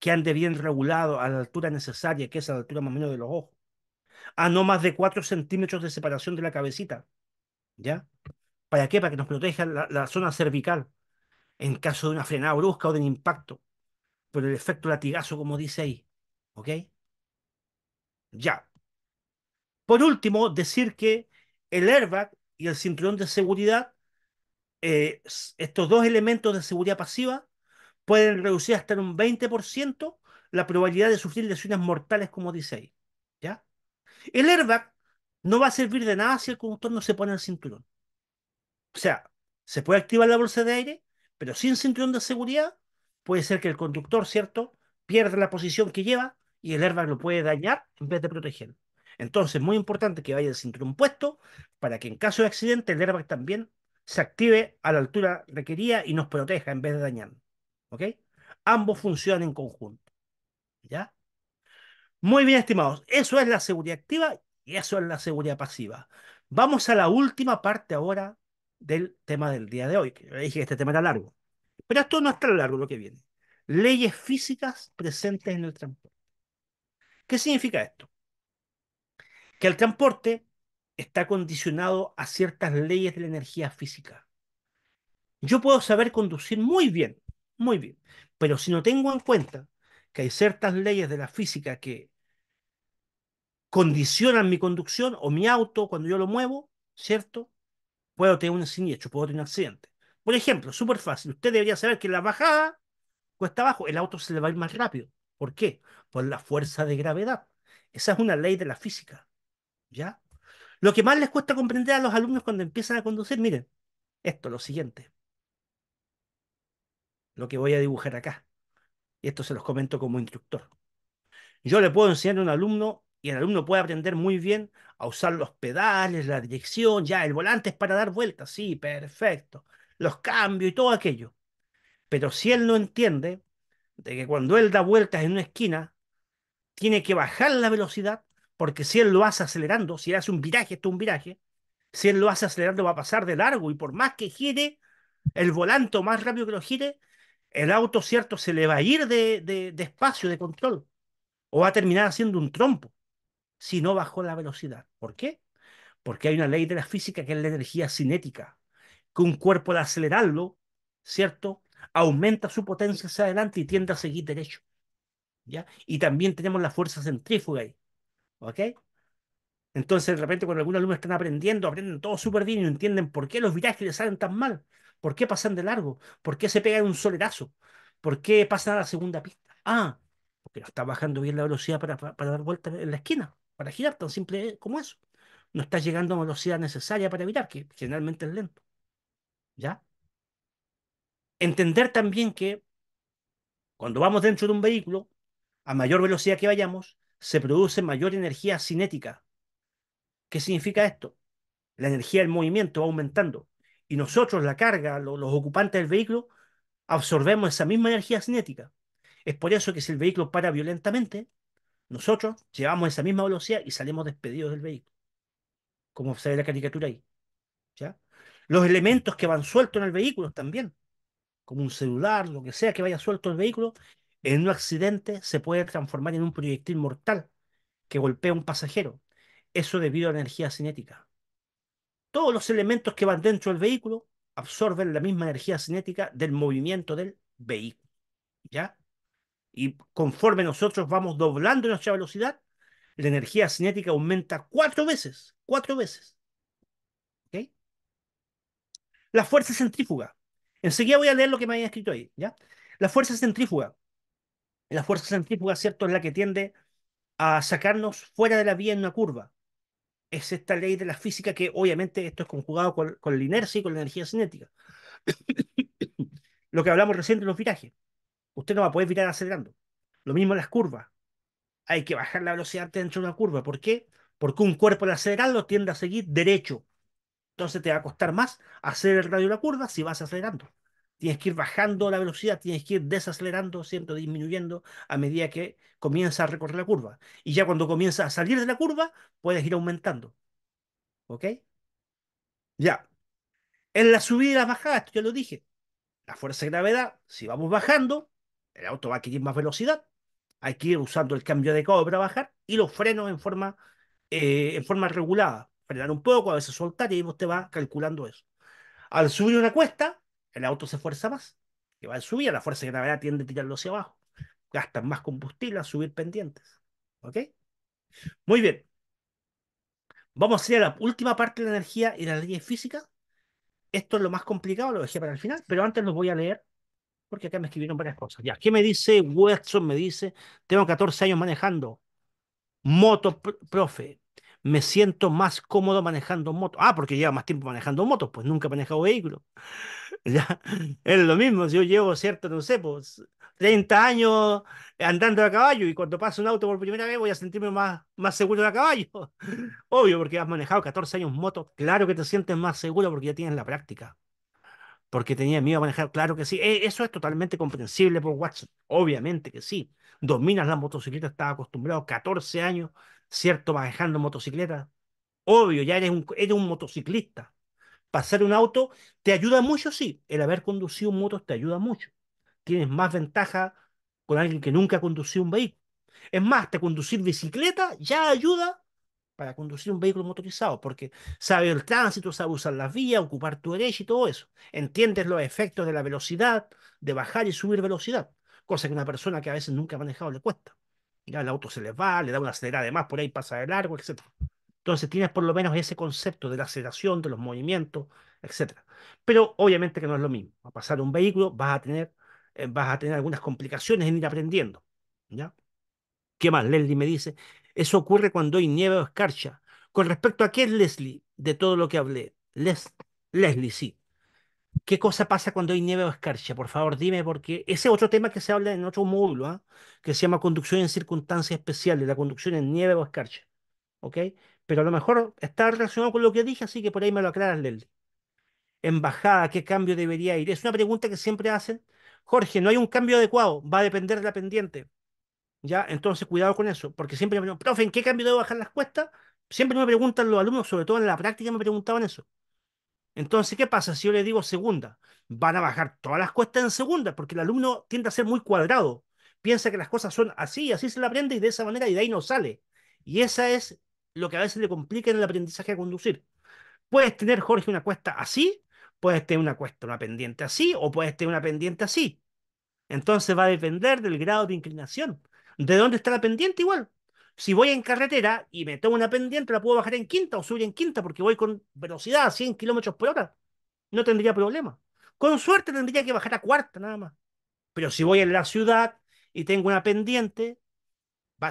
Que ande bien regulado a la altura necesaria, que es a la altura más o menos de los ojos. A no más de 4 centímetros de separación de la cabecita. ¿Ya? ¿Para qué? Para que nos proteja la, zona cervical en caso de una frenada brusca o de un impacto. Por el efecto latigazo, como dice ahí. ¿Ok? Ya. Por último, decir que el airbag y el cinturón de seguridad, eh, estos dos elementos de seguridad pasiva, pueden reducir hasta en un 20% la probabilidad de sufrir lesiones mortales como dice ahí. ¿ya? El airbag no va a servir de nada si el conductor no se pone el cinturón. O sea, se puede activar la bolsa de aire, pero sin cinturón de seguridad puede ser que el conductor, ¿cierto?, pierda la posición que lleva y el airbag lo puede dañar en vez de protegerlo. Entonces, muy importante que vaya el cinturón puesto para que en caso de accidente el airbag también se active a la altura requerida y nos proteja en vez de dañar. ¿Ok? Ambos funcionan en conjunto. ¿Ya? Muy bien, estimados. Eso es la seguridad activa y eso es la seguridad pasiva. Vamos a la última parte ahora del tema del día de hoy. Que dije que este tema era largo. Pero esto no es tan largo lo que viene. Leyes físicas presentes en el transporte. ¿Qué significa esto? que el transporte está condicionado a ciertas leyes de la energía física. Yo puedo saber conducir muy bien, muy bien, pero si no tengo en cuenta que hay ciertas leyes de la física que condicionan mi conducción o mi auto cuando yo lo muevo, ¿cierto? Puedo tener un siniestro, puedo tener un accidente. Por ejemplo, súper fácil, usted debería saber que la bajada cuesta abajo, el auto se le va a ir más rápido. ¿Por qué? Por la fuerza de gravedad. Esa es una ley de la física. ¿Ya? Lo que más les cuesta comprender a los alumnos cuando empiezan a conducir, miren, esto, lo siguiente. Lo que voy a dibujar acá. Y esto se los comento como instructor. Yo le puedo enseñar a un alumno y el alumno puede aprender muy bien a usar los pedales, la dirección, ya, el volante es para dar vueltas, sí, perfecto. Los cambios y todo aquello. Pero si él no entiende de que cuando él da vueltas en una esquina, tiene que bajar la velocidad porque si él lo hace acelerando, si él hace un viraje, esto es un viraje, si él lo hace acelerando va a pasar de largo y por más que gire el volante más rápido que lo gire, el auto, cierto, se le va a ir de, de espacio, de control, o va a terminar haciendo un trompo si no bajó la velocidad. ¿Por qué? Porque hay una ley de la física que es la energía cinética, que un cuerpo al acelerarlo, ¿cierto? Aumenta su potencia hacia adelante y tiende a seguir derecho. ¿ya? Y también tenemos la fuerza centrífuga ahí. ¿Ok? Entonces, de repente, cuando algunos alumnos están aprendiendo, aprenden todo súper bien y entienden por qué los virajes les salen tan mal, por qué pasan de largo, por qué se pegan un solerazo por qué pasan a la segunda pista. Ah, porque no está bajando bien la velocidad para, dar vueltas en la esquina, para girar, tan simple como eso. No está llegando a la velocidad necesaria para evitar, que generalmente es lento. ¿Ya? Entender también que cuando vamos dentro de un vehículo, a mayor velocidad que vayamos, se produce mayor energía cinética. ¿Qué significa esto? La energía del movimiento va aumentando y nosotros, la carga, los ocupantes del vehículo, absorbemos esa misma energía cinética. Es por eso que si el vehículo para violentamente, nosotros llevamos esa misma velocidad y salimos despedidos del vehículo, como se ve la caricatura ahí. ¿ya? Los elementos que van sueltos en el vehículo también, como un celular, lo que sea que vaya suelto en el vehículo, en un accidente se puede transformar en un proyectil mortal que golpea a un pasajero. Eso debido a la energía cinética. Todos los elementos que van dentro del vehículo absorben la misma energía cinética del movimiento del vehículo. ¿Ya? Y conforme nosotros vamos doblando nuestra velocidad, la energía cinética aumenta cuatro veces. Cuatro veces. ¿Ok? La fuerza centrífuga. Enseguida voy a leer lo que me habían escrito ahí. ¿Ya? La fuerza centrífuga la fuerza centrífuga, ¿cierto?, es la que tiende a sacarnos fuera de la vía en una curva. Es esta ley de la física que obviamente esto es conjugado con, la inercia y con la energía cinética. Lo que hablamos recién de los virajes. Usted no va a poder virar acelerando. Lo mismo en las curvas. Hay que bajar la velocidad dentro de una curva. ¿Por qué? Porque un cuerpo al acelerarlo tiende a seguir derecho. Entonces te va a costar más hacer el radio de la curva si vas acelerando. Tienes que ir bajando la velocidad, tienes que ir desacelerando, siendo disminuyendo a medida que comienza a recorrer la curva. Y ya cuando comienza a salir de la curva, puedes ir aumentando. ¿Ok? Ya. En la subida y la bajadas, esto ya lo dije. La fuerza de gravedad, si vamos bajando, el auto va a adquirir más velocidad. Hay que ir usando el cambio de codo para bajar y los frenos en forma, eh, en forma regulada. Frenar un poco, a veces soltar y vos te va calculando eso. Al subir una cuesta, el auto se fuerza más, que va en subir. la fuerza de gravedad tiende a tirarlo hacia abajo, gastan más combustible a subir pendientes. ¿Ok? Muy bien. Vamos a ir a la última parte de la energía y la ley física. Esto es lo más complicado, lo dejé para el final, pero antes lo voy a leer porque acá me escribieron varias cosas. Ya, ¿qué me dice Watson? Me dice, tengo 14 años manejando. Moto, profe, me siento más cómodo manejando moto. Ah, porque llevo más tiempo manejando motos, pues nunca he manejado vehículo. ¿Ya? Es lo mismo, yo llevo, cierto, no sé, pues 30 años andando a caballo y cuando paso un auto por primera vez voy a sentirme más, más seguro de a caballo. Obvio, porque has manejado 14 años moto, claro que te sientes más seguro porque ya tienes la práctica. Porque tenía miedo a manejar, claro que sí. E, eso es totalmente comprensible por Watson, obviamente que sí. Dominas la motocicleta, estás acostumbrado 14 años ¿cierto? Manejando motocicleta. Obvio, ya eres un, eres un motociclista. Pasar un auto te ayuda mucho, sí. El haber conducido un motos te ayuda mucho. Tienes más ventaja con alguien que nunca ha conducido un vehículo. Es más, te conducir bicicleta ya ayuda para conducir un vehículo motorizado, porque sabe el tránsito, sabe usar las vías, ocupar tu derecho y todo eso. Entiendes los efectos de la velocidad, de bajar y subir velocidad, cosa que una persona que a veces nunca ha manejado le cuesta el auto se les va, le da una acelerada de más, por ahí pasa de largo, etc. Entonces tienes por lo menos ese concepto de la aceleración, de los movimientos, etc. Pero obviamente que no es lo mismo. A pasar un vehículo vas a tener, eh, vas a tener algunas complicaciones en ir aprendiendo. ¿ya? ¿Qué más? Leslie me dice, eso ocurre cuando hay nieve o escarcha. Con respecto a qué es Leslie, de todo lo que hablé, Leslie sí. ¿Qué cosa pasa cuando hay nieve o escarcha? Por favor, dime, porque ese es otro tema que se habla en otro módulo, ¿ah? que se llama conducción en circunstancias especiales, la conducción en nieve o escarcha. ¿Ok? Pero a lo mejor está relacionado con lo que dije, así que por ahí me lo aclaras, Lely. Embajada, ¿qué cambio debería ir? Es una pregunta que siempre hacen. Jorge, no hay un cambio adecuado, va a depender de la pendiente. ¿Ya? Entonces, cuidado con eso, porque siempre me preguntan, profe, ¿en qué cambio debo bajar las cuestas? Siempre me preguntan los alumnos, sobre todo en la práctica me preguntaban eso. Entonces, ¿qué pasa si yo le digo segunda? Van a bajar todas las cuestas en segunda, porque el alumno tiende a ser muy cuadrado. Piensa que las cosas son así, así se la aprende y de esa manera y de ahí no sale. Y esa es lo que a veces le complica en el aprendizaje a conducir. Puedes tener, Jorge, una cuesta así, puedes tener una cuesta, una pendiente así, o puedes tener una pendiente así. Entonces va a depender del grado de inclinación. ¿De dónde está la pendiente igual? Si voy en carretera y me tengo una pendiente, la puedo bajar en quinta o subir en quinta porque voy con velocidad a 100 kilómetros por hora. No tendría problema. Con suerte tendría que bajar a cuarta nada más. Pero si voy en la ciudad y tengo una pendiente,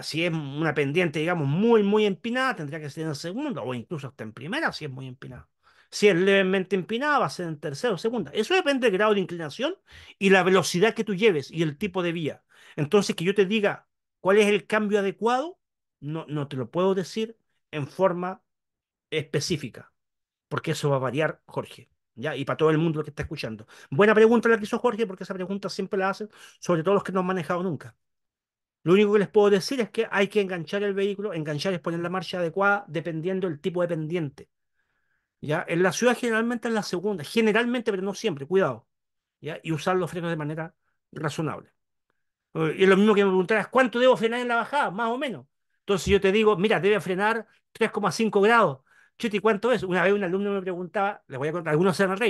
si es una pendiente, digamos, muy, muy empinada, tendría que ser en segunda o incluso hasta en primera si es muy empinada. Si es levemente empinada, va a ser en tercera o segunda. Eso depende del grado de inclinación y la velocidad que tú lleves y el tipo de vía. Entonces, que yo te diga cuál es el cambio adecuado, no, te lo puedo decir en forma específica, porque eso va a variar, Jorge. ¿Ya? Y para todo el mundo que está escuchando. Buena pregunta la que hizo Jorge, porque esa pregunta siempre la hacen, sobre todo los que no han manejado nunca. Lo único que les puedo decir es que hay que enganchar el vehículo, enganchar es poner la marcha adecuada dependiendo del tipo de pendiente. ¿Ya? En la ciudad generalmente es la segunda, generalmente, pero no siempre, cuidado. ¿Ya? Y usar los frenos de manera razonable. Eh, y lo mismo que me preguntarás, ¿cuánto debo frenar en la bajada? Más o menos. Entonces yo te digo, mira, debe frenar 3,5 grados. Chuti, ¿cuánto es? Una vez un alumno me preguntaba, le voy a contar, algunos se van a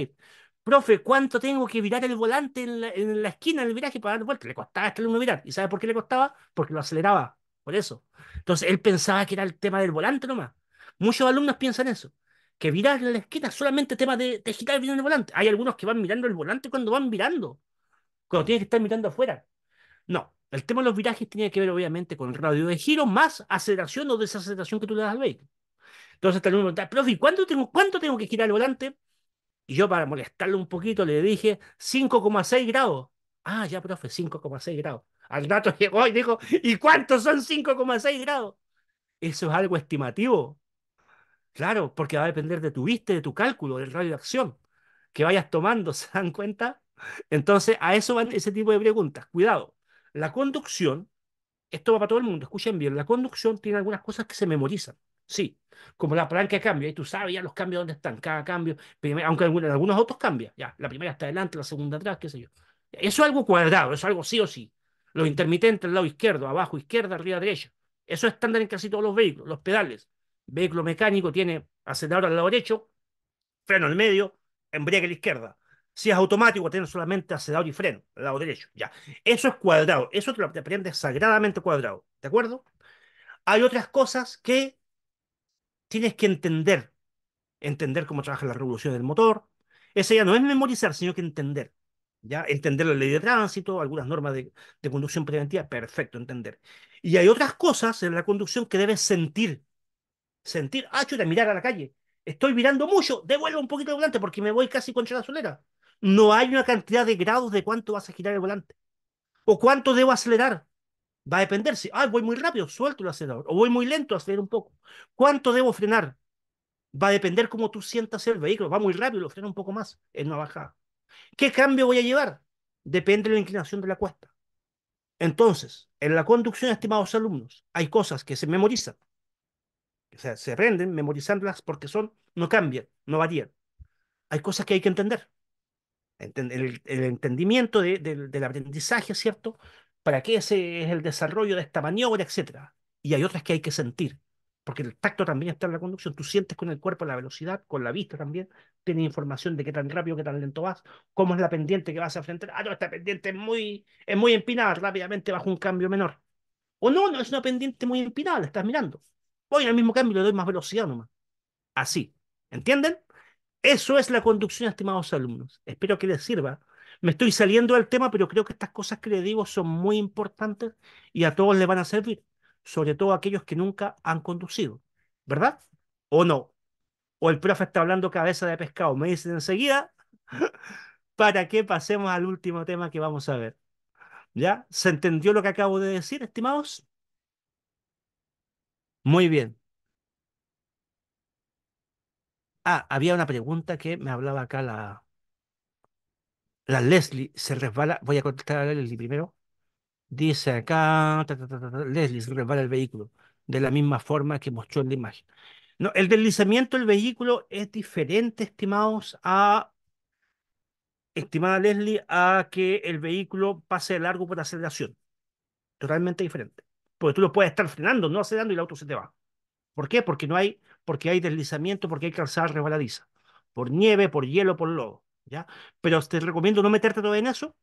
Profe, ¿cuánto tengo que virar el volante en la, en la esquina del viraje para dar vuelta? Le costaba a este alumno virar. ¿Y sabes por qué le costaba? Porque lo aceleraba. Por eso. Entonces él pensaba que era el tema del volante nomás. Muchos alumnos piensan eso. Que virar en la esquina es solamente tema de, de girar el volante. Hay algunos que van mirando el volante cuando van mirando. Cuando tienen que estar mirando afuera. No, el tema de los virajes tiene que ver obviamente con el radio de giro más aceleración o desaceleración que tú le das al vehículo. Entonces tal vez me profe, ¿cuánto tengo, ¿cuánto tengo que girar el volante? Y yo para molestarlo un poquito le dije 5,6 grados. Ah, ya, profe, 5,6 grados. Al rato llegó y dijo, ¿y cuántos son 5,6 grados? Eso es algo estimativo. Claro, porque va a depender de tu vista, de tu cálculo, del radio de acción que vayas tomando, ¿se dan cuenta? Entonces, a eso van ese tipo de preguntas. Cuidado. La conducción, esto va para todo el mundo, escuchen bien, la conducción tiene algunas cosas que se memorizan. Sí, como la palanca de cambio, y tú sabes ya los cambios dónde están, cada cambio, aunque en algunos autos cambia, ya, la primera está adelante, la segunda atrás, qué sé yo. Eso es algo cuadrado, eso es algo sí o sí. Los intermitentes al lado izquierdo, abajo, izquierda, arriba, derecha. Eso es estándar en casi todos los vehículos, los pedales. vehículo mecánico tiene acelerador al lado derecho, freno al medio, embriague a la izquierda. Si es automático, tiene solamente acelerador y freno, lado derecho. Ya. Eso es cuadrado. Eso te lo aprendes sagradamente cuadrado. ¿De acuerdo? Hay otras cosas que tienes que entender. Entender cómo trabaja la revolución del motor. Ese ya no es memorizar, sino que entender. ¿Ya? Entender la ley de tránsito, algunas normas de, conducción preventiva, perfecto, entender. Y hay otras cosas en la conducción que debes sentir. Sentir, ah, de mirar a la calle. Estoy mirando mucho, devuelvo un poquito adelante porque me voy casi contra la solera no hay una cantidad de grados de cuánto vas a girar el volante. O cuánto debo acelerar. Va a depender si, ah, voy muy rápido, suelto el acelerador. O voy muy lento, acelero un poco. ¿Cuánto debo frenar? Va a depender cómo tú sientas el vehículo. Va muy rápido, lo frena un poco más en una bajada. ¿Qué cambio voy a llevar? Depende de la inclinación de la cuesta. Entonces, en la conducción, estimados alumnos, hay cosas que se memorizan. O sea, se aprenden memorizándolas porque son, no cambian, no varían. Hay cosas que hay que entender el, entendimiento del aprendizaje, ¿cierto? ¿Para qué ese es el desarrollo de esta maniobra, etcétera? Y hay otras que hay que sentir, porque el tacto también está en la conducción. Tú sientes con el cuerpo la velocidad, con la vista también, tienes información de qué tan rápido, qué tan lento vas, cómo es la pendiente que vas a enfrentar. Ah, no, esta pendiente es muy, es muy empinada, rápidamente bajo un cambio menor. O no, no es una pendiente muy empinada, la estás mirando. Voy al mismo cambio y le doy más velocidad nomás. Así. ¿Entienden? Eso es la conducción, estimados alumnos. Espero que les sirva. Me estoy saliendo del tema, pero creo que estas cosas que les digo son muy importantes y a todos les van a servir, sobre todo a aquellos que nunca han conducido, ¿verdad? ¿O no? O el profe está hablando cabeza de pescado. Me dicen enseguida para que pasemos al último tema que vamos a ver. ¿Ya? ¿Se entendió lo que acabo de decir, estimados? Muy bien. Ah, había una pregunta que me hablaba acá la, la Leslie. Se resbala. Voy a contestar a Leslie primero. Dice acá, Leslie, se resbala el vehículo. De la misma forma que mostró en la imagen. No, el deslizamiento del vehículo es diferente, estimados, a estimada Leslie, a que el vehículo pase largo por aceleración. Totalmente diferente. Porque tú lo puedes estar frenando, no acelerando y el auto se te va. ¿Por qué? Porque no hay porque hay deslizamiento, porque hay calzada resbaladiza, por nieve, por hielo, por lodo. ¿ya? Pero te recomiendo no meterte todo en eso.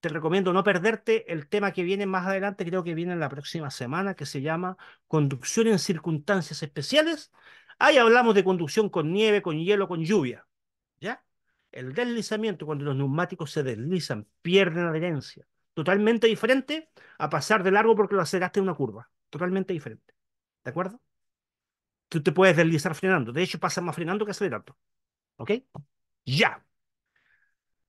Te recomiendo no perderte el tema que viene más adelante, creo que viene en la próxima semana, que se llama Conducción en circunstancias especiales. Ahí hablamos de conducción con nieve, con hielo, con lluvia. ¿Ya? El deslizamiento, cuando los neumáticos se deslizan, pierden adherencia. Totalmente diferente a pasar de largo porque lo aceleraste en una curva. Totalmente diferente. ¿De acuerdo? tú te puedes deslizar frenando. De hecho, pasa más frenando que acelerando. ¿Ok? Ya.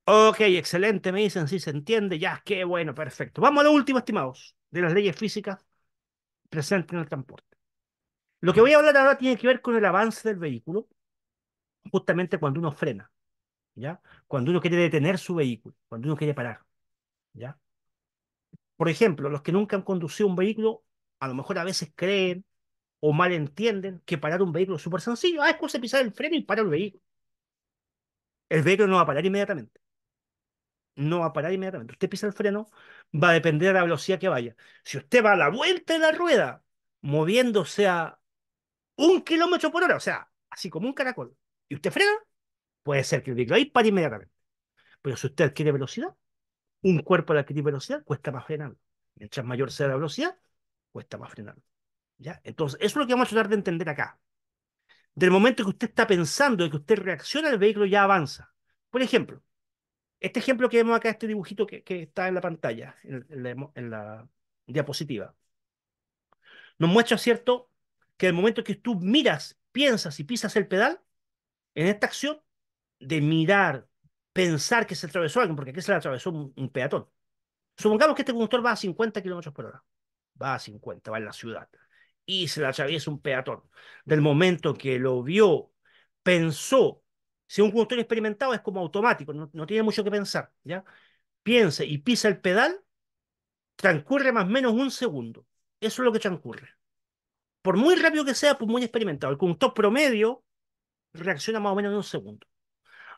Ok, excelente, me dicen, sí se entiende, ya, qué bueno, perfecto. Vamos a lo último, estimados, de las leyes físicas presentes en el transporte. Lo que voy a hablar ahora tiene que ver con el avance del vehículo, justamente cuando uno frena, ¿ya? Cuando uno quiere detener su vehículo, cuando uno quiere parar, ¿ya? Por ejemplo, los que nunca han conducido un vehículo, a lo mejor a veces creen o mal entienden que parar un vehículo es súper sencillo. Ah, es cosa pisar el freno y para el vehículo. El vehículo no va a parar inmediatamente. No va a parar inmediatamente. Usted pisa el freno, va a depender de la velocidad que vaya. Si usted va a la vuelta de la rueda, moviéndose a un kilómetro por hora, o sea, así como un caracol, y usted frena, puede ser que el vehículo ahí pare inmediatamente. Pero si usted adquiere velocidad, un cuerpo al adquirir velocidad cuesta más frenarlo. Mientras mayor sea la velocidad, cuesta más frenarlo. Entonces, eso es lo que vamos a tratar de entender acá. Del momento que usted está pensando de que usted reacciona, el vehículo ya avanza. Por ejemplo, este ejemplo que vemos acá, este dibujito que, está en la pantalla, en, la, diapositiva, nos muestra, ¿cierto?, que el momento que tú miras, piensas y pisas el pedal, en esta acción de mirar, pensar que se atravesó alguien, porque aquí se le atravesó un, peatón. Supongamos que este conductor va a 50 kilómetros por hora. Va a 50, va en la ciudad y se la atraviesa un peatón. Del momento que lo vio, pensó, si un conductor experimentado es como automático, no, tiene mucho que pensar, ¿ya? Piensa y pisa el pedal, transcurre más o menos un segundo. Eso es lo que transcurre. Por muy rápido que sea, por pues muy experimentado, el conductor promedio reacciona más o menos en un segundo.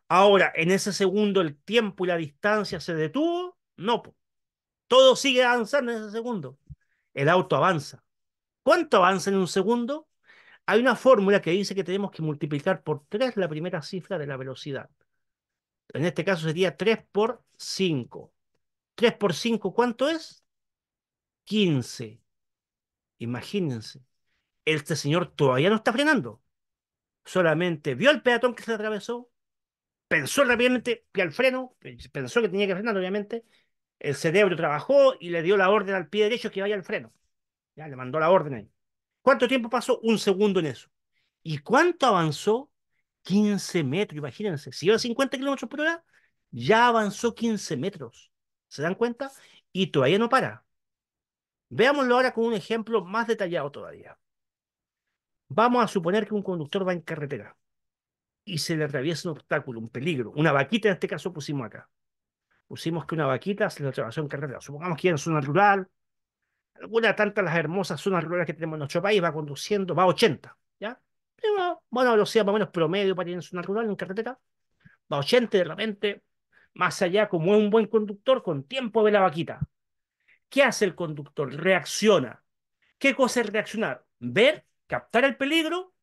Ahora, en ese segundo el tiempo y la distancia se detuvo, no. Todo sigue avanzando en ese segundo. El auto avanza. ¿Cuánto avanza en un segundo? Hay una fórmula que dice que tenemos que multiplicar por 3 la primera cifra de la velocidad. En este caso sería 3 por 5. 3 por 5, ¿cuánto es? 15. Imagínense. Este señor todavía no está frenando. Solamente vio al peatón que se atravesó, pensó rápidamente que al freno, pensó que tenía que frenar, obviamente. El cerebro trabajó y le dio la orden al pie derecho que vaya al freno. Ya le mandó la orden ahí. ¿Cuánto tiempo pasó? Un segundo en eso. ¿Y cuánto avanzó? 15 metros, imagínense. Si iba a 50 kilómetros por hora, ya avanzó 15 metros. ¿Se dan cuenta? Y todavía no para. Veámoslo ahora con un ejemplo más detallado todavía. Vamos a suponer que un conductor va en carretera y se le atraviesa un obstáculo, un peligro. Una vaquita, en este caso, pusimos acá. Pusimos que una vaquita se le atravesó en carretera. Supongamos que era en zona rural, de tantas las hermosas zonas rurales que tenemos en nuestro país, va conduciendo, va a 80, ¿ya? Una buena velocidad más o menos promedio para ir en zona rural, en carretera, va a 80 de repente, más allá, como es un buen conductor, con tiempo ve la vaquita. ¿Qué hace el conductor? Reacciona. ¿Qué cosa es reaccionar? Ver, captar el peligro,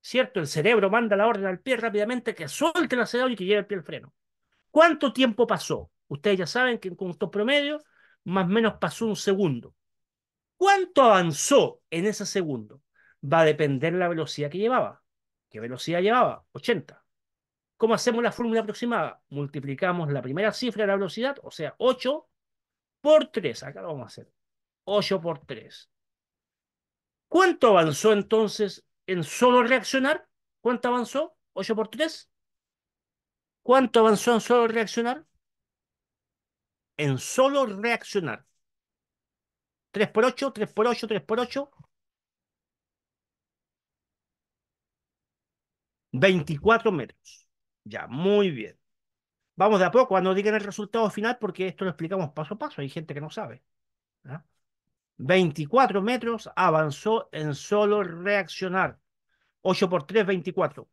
¿cierto? El cerebro manda la orden al pie rápidamente que suelte la acelerador y que lleve el pie al freno. ¿Cuánto tiempo pasó? Ustedes ya saben que en conductor promedio más o menos pasó un segundo. Cuánto avanzó en ese segundo va a depender la velocidad que llevaba. ¿Qué velocidad llevaba? 80. ¿Cómo hacemos la fórmula aproximada? Multiplicamos la primera cifra de la velocidad, o sea, 8 por 3. Acá lo vamos a hacer. 8 por 3. ¿Cuánto avanzó entonces en solo reaccionar? ¿Cuánto avanzó? 8 por 3. ¿Cuánto avanzó en solo reaccionar? En solo reaccionar. 3 por 8 3 por 8 3x8. 24 metros. Ya, muy bien. Vamos de a poco, cuando digan el resultado final, porque esto lo explicamos paso a paso, hay gente que no sabe. 24 metros avanzó en solo reaccionar. 8 por 3, 24.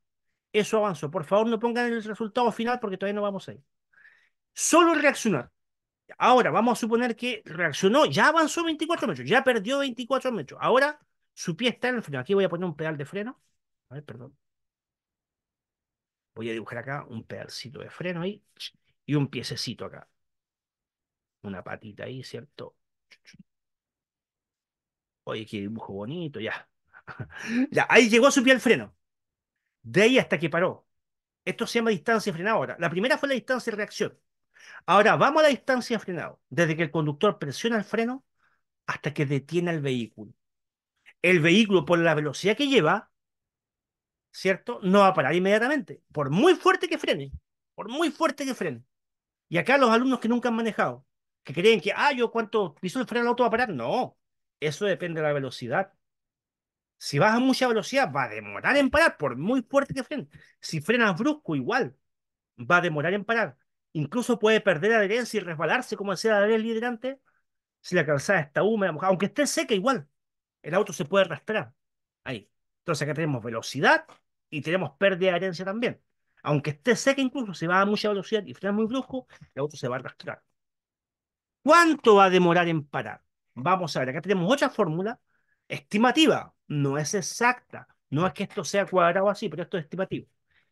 Eso avanzó. Por favor, no pongan el resultado final porque todavía no vamos a ir. Solo reaccionar. Ahora, vamos a suponer que reaccionó, ya avanzó 24 metros, ya perdió 24 metros. Ahora su pie está en el freno. Aquí voy a poner un pedal de freno. A ver, perdón. Voy a dibujar acá un pedalcito de freno ahí y un piececito acá. Una patita ahí, ¿cierto? Oye, qué dibujo bonito, ya. ya, ahí llegó a su pie el freno. De ahí hasta que paró. Esto se llama distancia de frenada ahora. La primera fue la distancia de reacción. Ahora vamos a la distancia de frenado, desde que el conductor presiona el freno hasta que detiene el vehículo. El vehículo, por la velocidad que lleva, ¿cierto? No va a parar inmediatamente, por muy fuerte que frene, por muy fuerte que frene. Y acá los alumnos que nunca han manejado, que creen que, ah, yo cuánto piso el freno el auto va a parar, no, eso depende de la velocidad. Si vas a mucha velocidad, va a demorar en parar, por muy fuerte que frene. Si frenas brusco, igual, va a demorar en parar incluso puede perder adherencia y resbalarse, como decía la liderante, si la calzada está húmeda, Aunque esté seca, igual, el auto se puede arrastrar ahí. Entonces acá tenemos velocidad y tenemos pérdida de adherencia también. Aunque esté seca incluso, si va a mucha velocidad y frena muy brusco, el auto se va a arrastrar. ¿Cuánto va a demorar en parar? Vamos a ver, acá tenemos otra fórmula estimativa. No es exacta. No es que esto sea cuadrado así, pero esto es estimativo.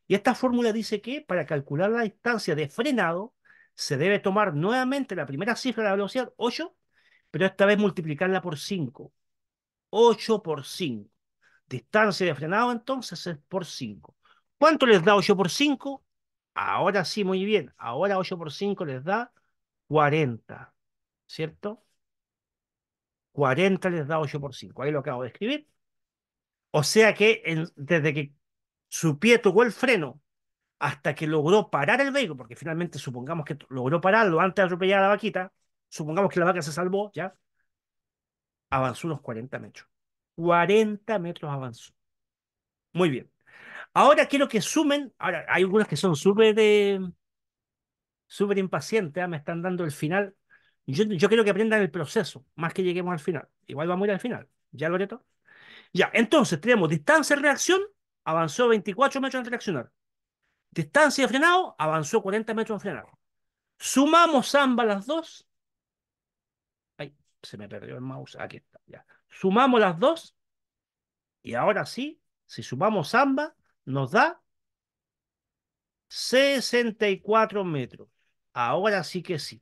Y esta fórmula dice que para calcular la distancia de frenado se debe tomar nuevamente la primera cifra de la velocidad, 8, pero esta vez multiplicarla por 5. 8 por 5. Distancia de frenado entonces es por 5. ¿Cuánto les da 8 por 5? Ahora sí, muy bien. Ahora 8 por 5 les da 40. ¿Cierto? 40 les da 8 por 5. Ahí lo acabo de escribir. O sea que desde que su pie tocó el freno hasta que logró parar el vehículo, porque finalmente supongamos que logró pararlo antes de atropellar a la vaquita, supongamos que la vaca se salvó, ¿ya? Avanzó unos 40 metros. 40 metros avanzó. Muy bien. Ahora quiero que sumen, ahora hay algunas que son súper de, eh, súper impacientes, ¿ah? me están dando el final. Yo, yo quiero que aprendan el proceso, más que lleguemos al final. Igual vamos a ir al final. ¿Ya, Loreto? Ya, entonces tenemos distancia de reacción avanzó 24 metros en reaccionar. Distancia de frenado, avanzó 40 metros en frenar. Sumamos ambas las dos. Ay, se me perdió el mouse. Aquí está, ya. Sumamos las dos. Y ahora sí, si sumamos ambas, nos da 64 metros. Ahora sí que sí.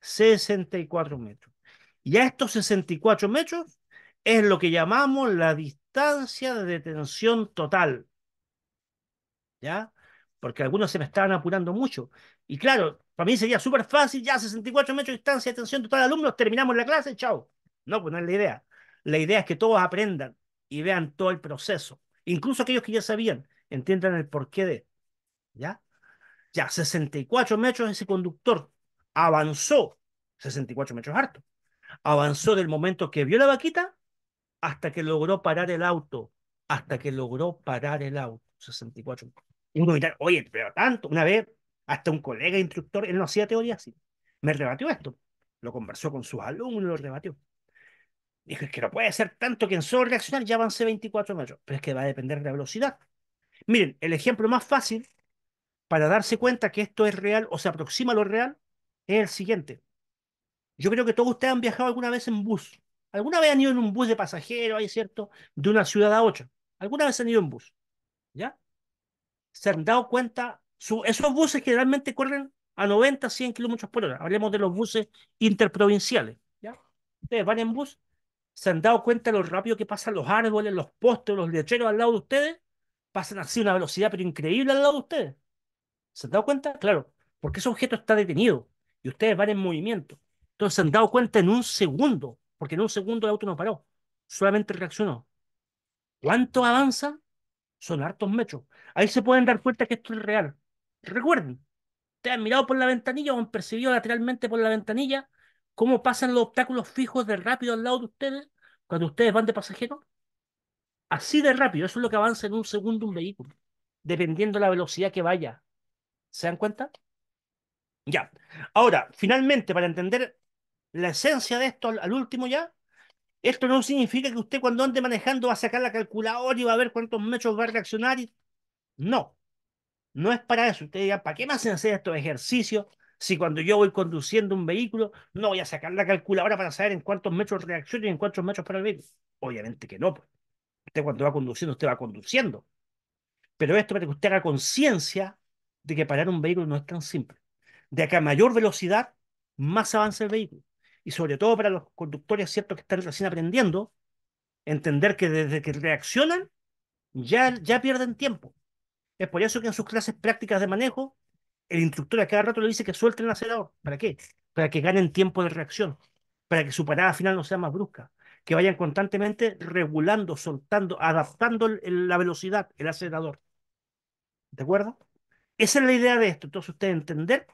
64 metros. Y a estos 64 metros es lo que llamamos la distancia distancia de detención total. ¿Ya? Porque algunos se me estaban apurando mucho. Y claro, para mí sería súper fácil, ya 64 metros de distancia, de detención total, alumnos, terminamos la clase, chao. No, pues no es la idea. La idea es que todos aprendan y vean todo el proceso. Incluso aquellos que ya sabían, entiendan el porqué de. ¿Ya? Ya, 64 metros ese conductor avanzó, 64 metros harto, avanzó del momento que vio la vaquita hasta que logró parar el auto, hasta que logró parar el auto, 64. Y uno oye, pero tanto, una vez, hasta un colega instructor, él no hacía teoría así, me rebatió esto, lo conversó con sus alumnos, lo rebatió. Dijo, es que no puede ser tanto que en solo reaccionar ya avance 24 metros, pero es que va a depender de la velocidad. Miren, el ejemplo más fácil para darse cuenta que esto es real o se aproxima a lo real es el siguiente. Yo creo que todos ustedes han viajado alguna vez en bus. ¿Alguna vez han ido en un bus de pasajeros, ahí, cierto? De una ciudad a otra. ¿Alguna vez han ido en bus? ¿Ya? Se han dado cuenta, esos buses generalmente corren a 90, 100 kilómetros por hora. Hablemos de los buses interprovinciales. ¿ya? Ustedes van en bus, se han dado cuenta lo rápido que pasan los árboles, los postes, los lecheros al lado de ustedes. Pasan así una velocidad, pero increíble al lado de ustedes. ¿Se han dado cuenta? Claro, porque ese objeto está detenido y ustedes van en movimiento. Entonces se han dado cuenta en un segundo porque en un segundo el auto no paró, solamente reaccionó. ¿Cuánto avanza? Son hartos metros. Ahí se pueden dar cuenta que esto es real. Recuerden, te han mirado por la ventanilla o han percibido lateralmente por la ventanilla cómo pasan los obstáculos fijos de rápido al lado de ustedes cuando ustedes van de pasajero. Así de rápido, eso es lo que avanza en un segundo un vehículo, dependiendo de la velocidad que vaya. ¿Se dan cuenta? Ya. Ahora, finalmente, para entender la esencia de esto al, último ya, esto no significa que usted cuando ande manejando va a sacar la calculadora y va a ver cuántos metros va a reaccionar. No, no es para eso. Usted diga, ¿para qué me hacen hacer estos ejercicios si cuando yo voy conduciendo un vehículo no voy a sacar la calculadora para saber en cuántos metros reacciona y en cuántos metros para el vehículo? Obviamente que no. Pues. Usted cuando va conduciendo, usted va conduciendo. Pero esto para que usted haga conciencia de que parar un vehículo no es tan simple. De que a mayor velocidad, más avanza el vehículo y sobre todo para los conductores ciertos que están recién aprendiendo, entender que desde que reaccionan ya, ya pierden tiempo. Es por eso que en sus clases prácticas de manejo, el instructor a cada rato le dice que suelten el acelerador. ¿Para qué? Para que ganen tiempo de reacción, para que su parada final no sea más brusca, que vayan constantemente regulando, soltando, adaptando la velocidad, el acelerador. ¿De acuerdo? Esa es la idea de esto. Entonces, usted entender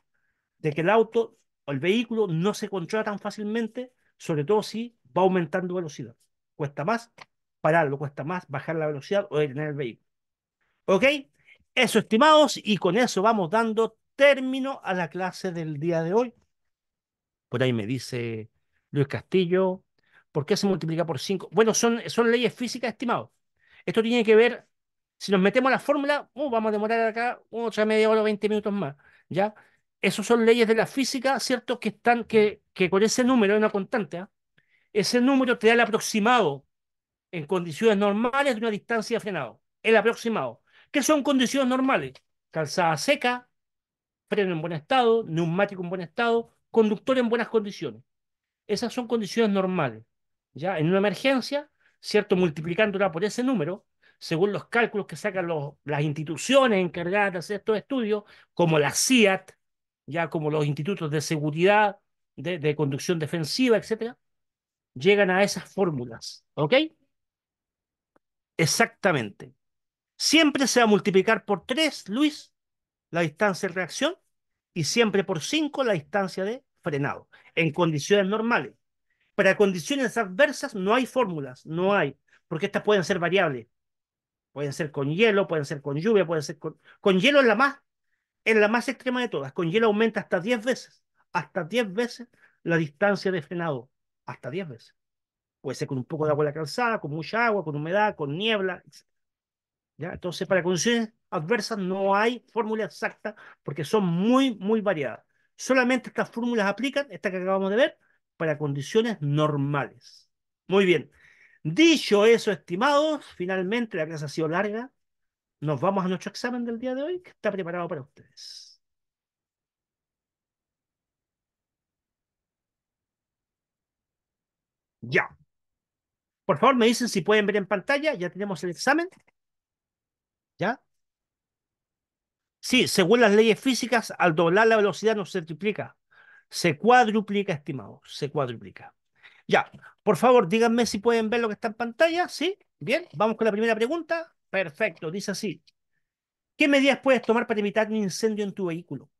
de que el auto el vehículo no se controla tan fácilmente, sobre todo si va aumentando velocidad. Cuesta más pararlo, cuesta más bajar la velocidad o detener el vehículo. ¿Ok? Eso, estimados, y con eso vamos dando término a la clase del día de hoy. Por ahí me dice Luis Castillo, ¿por qué se multiplica por 5? Bueno, son, son leyes físicas, estimados. Esto tiene que ver, si nos metemos a la fórmula, uh, vamos a demorar acá otra media hora o 20 minutos más, ¿ya? Esas son leyes de la física, ¿cierto? Que están, que, con ese número, de una constante, ¿ah? ese número te da el aproximado en condiciones normales de una distancia de frenado. El aproximado. ¿Qué son condiciones normales? Calzada seca, freno en buen estado, neumático en buen estado, conductor en buenas condiciones. Esas son condiciones normales. ¿ya? En una emergencia, ¿cierto? Multiplicándola por ese número, según los cálculos que sacan las instituciones encargadas de hacer estos estudios, como la CIAT, ya como los institutos de seguridad, de, conducción defensiva, etcétera, llegan a esas fórmulas. ¿Ok? Exactamente. Siempre se va a multiplicar por 3, Luis, la distancia de reacción y siempre por 5 la distancia de frenado, en condiciones normales. Para condiciones adversas no hay fórmulas, no hay, porque estas pueden ser variables. Pueden ser con hielo, pueden ser con lluvia, pueden ser con... Con hielo es la más en la más extrema de todas, con hielo aumenta hasta 10 veces, hasta 10 veces la distancia de frenado, hasta 10 veces. Puede ser con un poco de agua en la calzada, con mucha agua, con humedad, con niebla, ¿Ya? Entonces, para condiciones adversas no hay fórmula exacta porque son muy, muy variadas. Solamente estas fórmulas aplican, esta que acabamos de ver, para condiciones normales. Muy bien. Dicho eso, estimados, finalmente la clase ha sido larga, nos vamos a nuestro examen del día de hoy que está preparado para ustedes. Ya. Por favor, me dicen si pueden ver en pantalla. Ya tenemos el examen. ¿Ya? Sí, según las leyes físicas, al doblar la velocidad no se triplica. Se cuadruplica, estimado. Se cuadruplica. Ya. Por favor, díganme si pueden ver lo que está en pantalla. ¿Sí? Bien. Vamos con la primera pregunta. Perfecto, dice así. ¿Qué medidas puedes tomar para evitar un incendio en tu vehículo?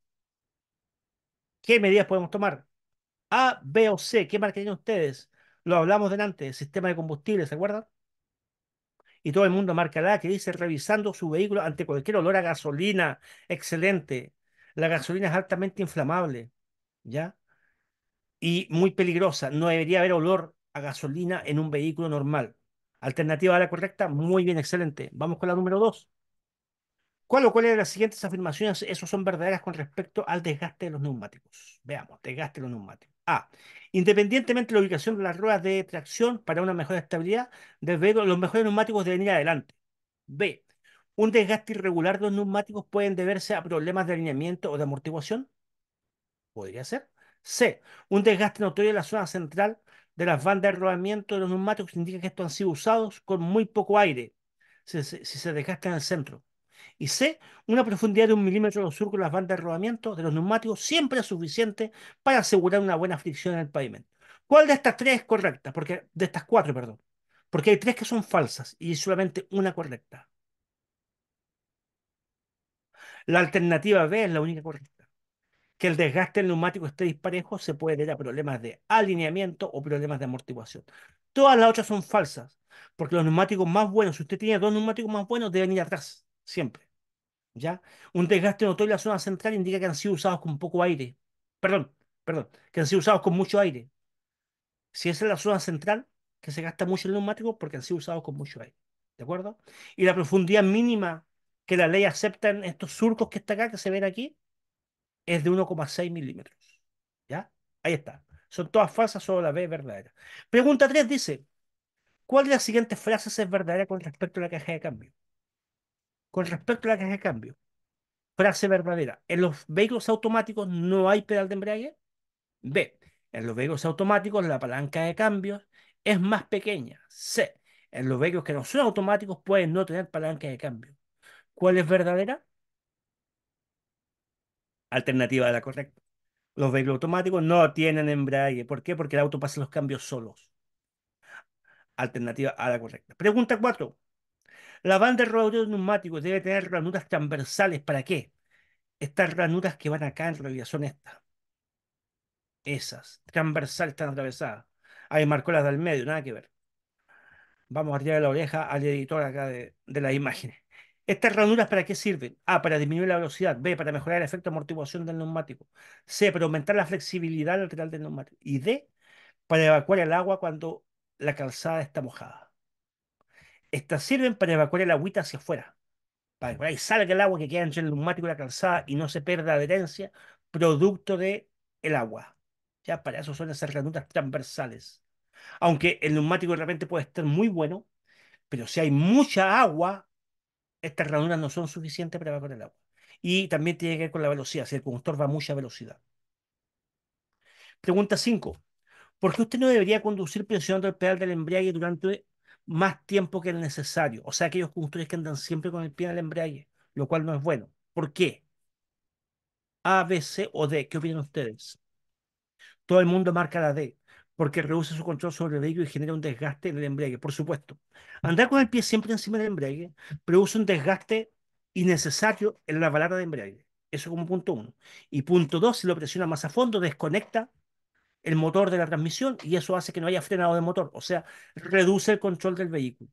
¿Qué medidas podemos tomar? A, B o C, ¿qué marca ustedes? Lo hablamos delante, sistema de combustible, ¿se acuerdan? Y todo el mundo marca la que dice revisando su vehículo ante cualquier olor a gasolina. Excelente. La gasolina es altamente inflamable, ¿ya? Y muy peligrosa. No debería haber olor a gasolina en un vehículo normal. Alternativa a la correcta, muy bien, excelente. Vamos con la número dos. ¿Cuál o cuáles de las siguientes afirmaciones son verdaderas con respecto al desgaste de los neumáticos? Veamos, desgaste de los neumáticos. A. Independientemente de la ubicación de las ruedas de tracción para una mejor estabilidad, los mejores neumáticos deben ir adelante. B. ¿Un desgaste irregular de los neumáticos pueden deberse a problemas de alineamiento o de amortiguación? Podría ser. C. Un desgaste notorio de la zona central de las bandas de rodamiento de los neumáticos indica que estos han sido usados con muy poco aire, si, se desgastan en el centro. Y C, una profundidad de un milímetro de los surcos de las bandas de rodamiento de los neumáticos siempre es suficiente para asegurar una buena fricción en el pavimento. ¿Cuál de estas tres es correcta? Porque, de estas cuatro, perdón. Porque hay tres que son falsas y solamente una correcta. La alternativa B es la única correcta que el desgaste del neumático esté disparejo se puede dar a problemas de alineamiento o problemas de amortiguación. Todas las otras son falsas, porque los neumáticos más buenos, si usted tiene dos neumáticos más buenos, deben ir atrás, siempre. ¿Ya? Un desgaste notorio en la zona central indica que han sido usados con poco aire. Perdón, perdón, que han sido usados con mucho aire. Si esa es la zona central, que se gasta mucho el neumático porque han sido usados con mucho aire. ¿De acuerdo? Y la profundidad mínima que la ley acepta en estos surcos que está acá, que se ven aquí, es de 1,6 milímetros. ¿Ya? Ahí está. Son todas falsas, solo la B es verdadera. Pregunta 3 dice, ¿cuál de las siguientes frases es verdadera con respecto a la caja de cambio? Con respecto a la caja de cambio. Frase verdadera. En los vehículos automáticos no hay pedal de embrague. B. En los vehículos automáticos la palanca de cambio es más pequeña. C. En los vehículos que no son automáticos pueden no tener palanca de cambio. ¿Cuál es verdadera? alternativa a la correcta. Los vehículos automáticos no tienen embrague. ¿Por qué? Porque el auto pasa los cambios solos. Alternativa a la correcta. Pregunta 4. La banda de rodadura neumáticos debe tener ranuras transversales. ¿Para qué? Estas ranuras que van acá en realidad son estas. Esas. Transversales están atravesadas. Ahí marcó las del medio, nada que ver. Vamos a tirar la oreja al editor acá de, de las imágenes. ¿Estas ranuras para qué sirven? A, para disminuir la velocidad. B, para mejorar el efecto de amortiguación del neumático. C, para aumentar la flexibilidad lateral del neumático. Y D, para evacuar el agua cuando la calzada está mojada. Estas sirven para evacuar el agüita hacia afuera. Para que ahí salga el agua que queda entre el neumático y la calzada y no se pierda adherencia producto del el agua. Ya para eso son ser ranuras transversales. Aunque el neumático de repente puede estar muy bueno, pero si hay mucha agua estas ranuras no son suficientes para bajar el agua. Y también tiene que ver con la velocidad, si el conductor va a mucha velocidad. Pregunta 5. ¿Por qué usted no debería conducir presionando el pedal del embriague durante más tiempo que el necesario? O sea, aquellos conductores que andan siempre con el pie en el embriague, lo cual no es bueno. ¿Por qué? A, B, C o D. ¿Qué opinan ustedes? Todo el mundo marca la D porque reduce su control sobre el vehículo y genera un desgaste en el embrague, por supuesto. Andar con el pie siempre encima del embrague produce un desgaste innecesario en la balada de embrague. Eso como punto uno. Y punto dos, si lo presiona más a fondo, desconecta el motor de la transmisión y eso hace que no haya frenado de motor, o sea, reduce el control del vehículo.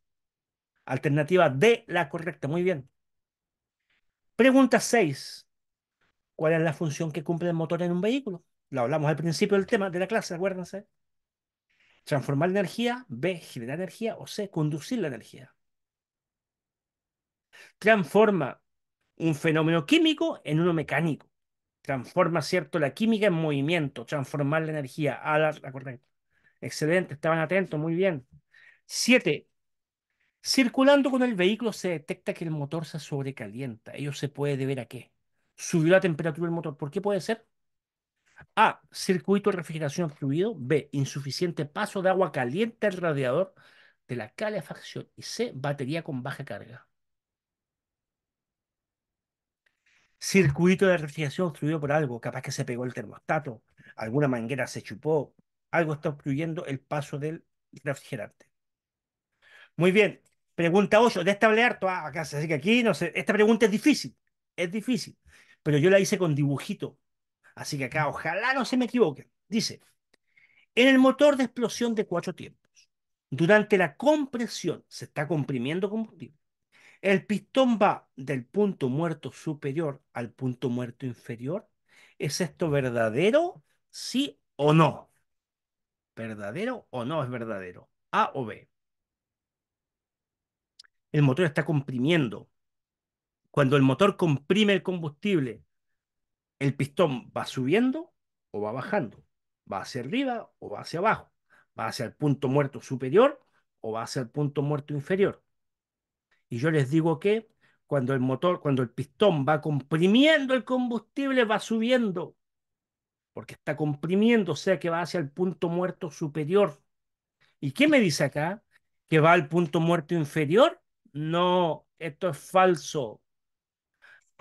Alternativa D, la correcta, muy bien. Pregunta 6. ¿Cuál es la función que cumple el motor en un vehículo? Lo hablamos al principio del tema de la clase, acuérdense. Transformar energía, B, generar energía o C, conducir la energía. Transforma un fenómeno químico en uno mecánico. Transforma, ¿cierto?, la química en movimiento, transformar la energía ah, a la, correcta. Excelente, estaban atentos, muy bien. Siete, circulando con el vehículo se detecta que el motor se sobrecalienta. Ello se puede deber a qué? Subió la temperatura del motor. ¿Por qué puede ser? A. Circuito de refrigeración fluido. B. Insuficiente paso de agua caliente al radiador de la calefacción. Y C. Batería con baja carga. Circuito de refrigeración obstruido por algo. Capaz que se pegó el termostato. Alguna manguera se chupó. Algo está obstruyendo el paso del refrigerante. Muy bien. Pregunta 8. De establecer harto. Ah, acá, así que aquí no sé. Esta pregunta es difícil. Es difícil. Pero yo la hice con dibujito Así que acá ojalá no se me equivoquen. Dice, en el motor de explosión de cuatro tiempos, durante la compresión, se está comprimiendo combustible, el pistón va del punto muerto superior al punto muerto inferior. ¿Es esto verdadero? Sí o no. ¿Verdadero o no es verdadero? A o B. El motor está comprimiendo. Cuando el motor comprime el combustible, el pistón va subiendo o va bajando, va hacia arriba o va hacia abajo, va hacia el punto muerto superior o va hacia el punto muerto inferior. Y yo les digo que cuando el motor, cuando el pistón va comprimiendo el combustible, va subiendo, porque está comprimiendo, o sea que va hacia el punto muerto superior. ¿Y qué me dice acá? ¿Que va al punto muerto inferior? No, esto es falso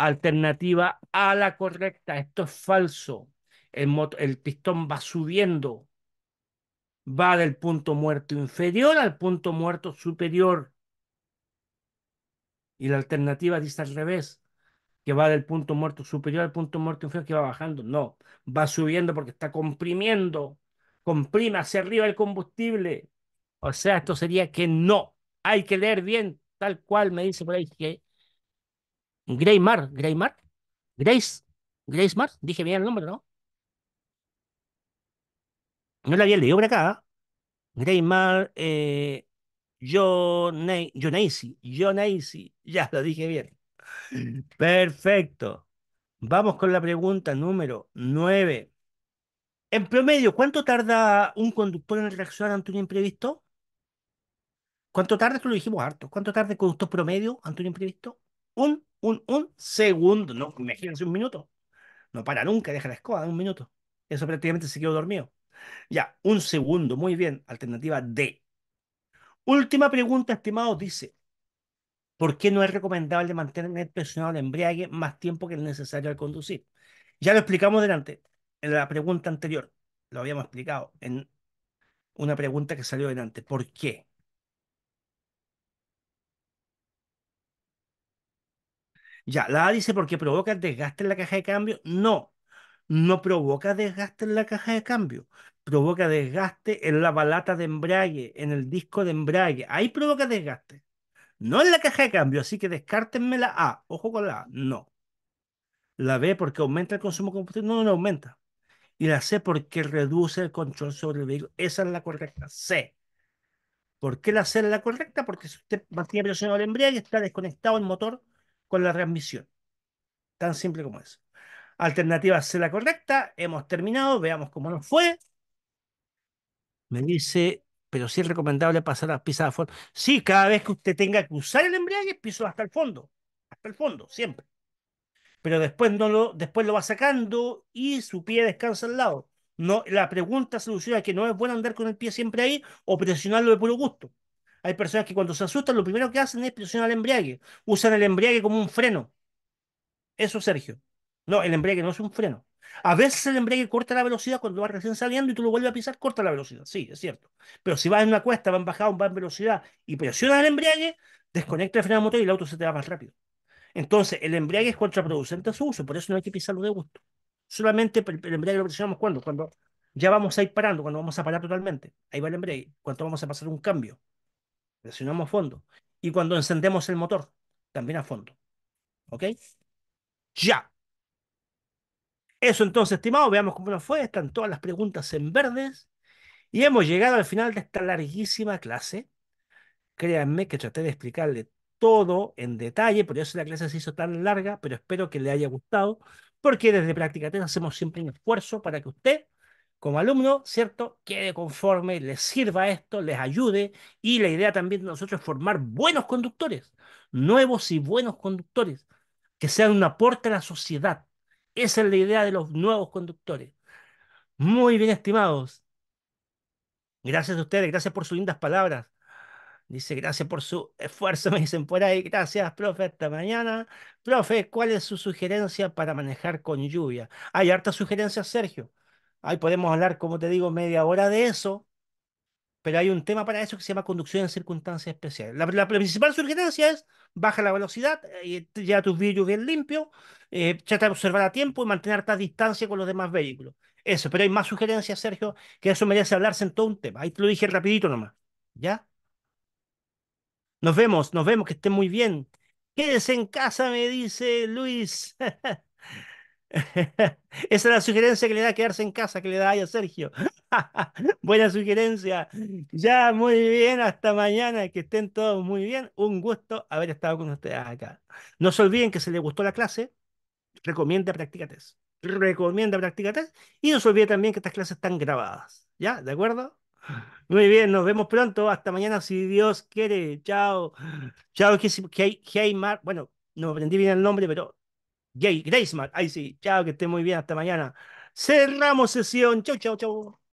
alternativa a la correcta. Esto es falso. El, el pistón va subiendo. Va del punto muerto inferior al punto muerto superior. Y la alternativa dice al revés, que va del punto muerto superior al punto muerto inferior, que va bajando. No, va subiendo porque está comprimiendo, comprima hacia arriba el combustible. O sea, esto sería que no. Hay que leer bien, tal cual me dice por ahí que Graymar, Graymar Grace, Grace dije bien el nombre, ¿no? No la había leído por acá. ¿ah? Graymar eh, Jonaisi, Jonaisi, ya lo dije bien. Perfecto. Vamos con la pregunta número nueve En promedio, ¿cuánto tarda un conductor en reaccionar ante un imprevisto? ¿Cuánto tarda? Esto lo dijimos harto. ¿Cuánto tarda el conductor promedio ante un imprevisto? un, un, un segundo. No, imagínense un minuto. No para nunca, deja la escoba un minuto. Eso prácticamente se quedó dormido. Ya, un segundo. Muy bien. Alternativa D. Última pregunta, estimados, dice. ¿Por qué no es recomendable mantener presionado el embriague más tiempo que el necesario al conducir? Ya lo explicamos delante, en la pregunta anterior. Lo habíamos explicado en una pregunta que salió delante. ¿Por qué? Ya, la A dice porque provoca desgaste en la caja de cambio. No, no provoca desgaste en la caja de cambio. Provoca desgaste en la balata de embrague, en el disco de embrague. Ahí provoca desgaste. No en la caja de cambio, así que descártenme la A. Ojo con la A, no. La B porque aumenta el consumo de combustible. No, no, aumenta. Y la C porque reduce el control sobre el vehículo. Esa es la correcta. C. ¿Por qué la C es la correcta? Porque si usted mantiene presionado el embrague, está desconectado el motor con la transmisión. Tan simple como es. Alternativa C la correcta. Hemos terminado. Veamos cómo nos fue. Me dice, pero sí es recomendable pasar las pisas a fondo. Sí, cada vez que usted tenga que usar el embriague, piso hasta el fondo. Hasta el fondo, siempre. Pero después, no lo, después lo va sacando y su pie descansa al lado. No, la pregunta es que no es bueno andar con el pie siempre ahí o presionarlo de puro gusto. Hay personas que cuando se asustan lo primero que hacen es presionar el embriague. Usan el embriague como un freno. Eso, Sergio. No, el embriague no es un freno. A veces el embriague corta la velocidad cuando vas recién saliendo y tú lo vuelves a pisar, corta la velocidad. Sí, es cierto. Pero si vas en una cuesta, vas en bajada, vas en velocidad y presionas el embriague, desconecta el freno del motor y el auto se te va más rápido. Entonces, el embriague es contraproducente a su uso, por eso no hay que pisarlo de gusto. Solamente el embriague lo presionamos cuando, cuando ya vamos a ir parando, cuando vamos a parar totalmente. Ahí va el embriague, cuando vamos a pasar un cambio presionamos fondo. Y cuando encendemos el motor, también a fondo. ¿Ok? Ya. Eso entonces, estimado, veamos cómo nos fue. Están todas las preguntas en verdes. Y hemos llegado al final de esta larguísima clase. Créanme que traté de explicarle todo en detalle, por eso la clase se hizo tan larga, pero espero que le haya gustado, porque desde Práctica hacemos siempre un esfuerzo para que usted como alumno, ¿cierto? Quede conforme, les sirva esto, les ayude y la idea también de nosotros es formar buenos conductores, nuevos y buenos conductores, que sean un aporte a la sociedad. Esa es la idea de los nuevos conductores. Muy bien, estimados. Gracias a ustedes, gracias por sus lindas palabras. Dice, gracias por su esfuerzo, me dicen por ahí. Gracias, profe, hasta mañana. Profe, ¿cuál es su sugerencia para manejar con lluvia? Hay hartas sugerencias, Sergio. Ahí podemos hablar, como te digo, media hora de eso, pero hay un tema para eso que se llama conducción en circunstancias especiales. La, principal sugerencia es baja la velocidad, eh, ya tus vidrios bien limpios, eh, trata de observar a tiempo y mantener esta distancia con los demás vehículos. Eso, pero hay más sugerencias, Sergio, que eso merece hablarse en todo un tema. Ahí te lo dije rapidito nomás. ¿Ya? Nos vemos, nos vemos, que estén muy bien. Quédese en casa, me dice Luis. Esa es la sugerencia que le da quedarse en casa, que le da a Sergio. Buena sugerencia. Ya, muy bien, hasta mañana, que estén todos muy bien. Un gusto haber estado con ustedes acá. No se olviden que se les gustó la clase, recomienda Practicates. Recomienda Practicates. Y no se olviden también que estas clases están grabadas. ¿Ya? ¿De acuerdo? Muy bien, nos vemos pronto. Hasta mañana, si Dios quiere. Chao. Chao, que, Bueno, no aprendí bien el nombre, pero Gay, Graceman, ahí sí, chao, que esté muy bien, hasta mañana. Cerramos sesión, chau, chau, chau.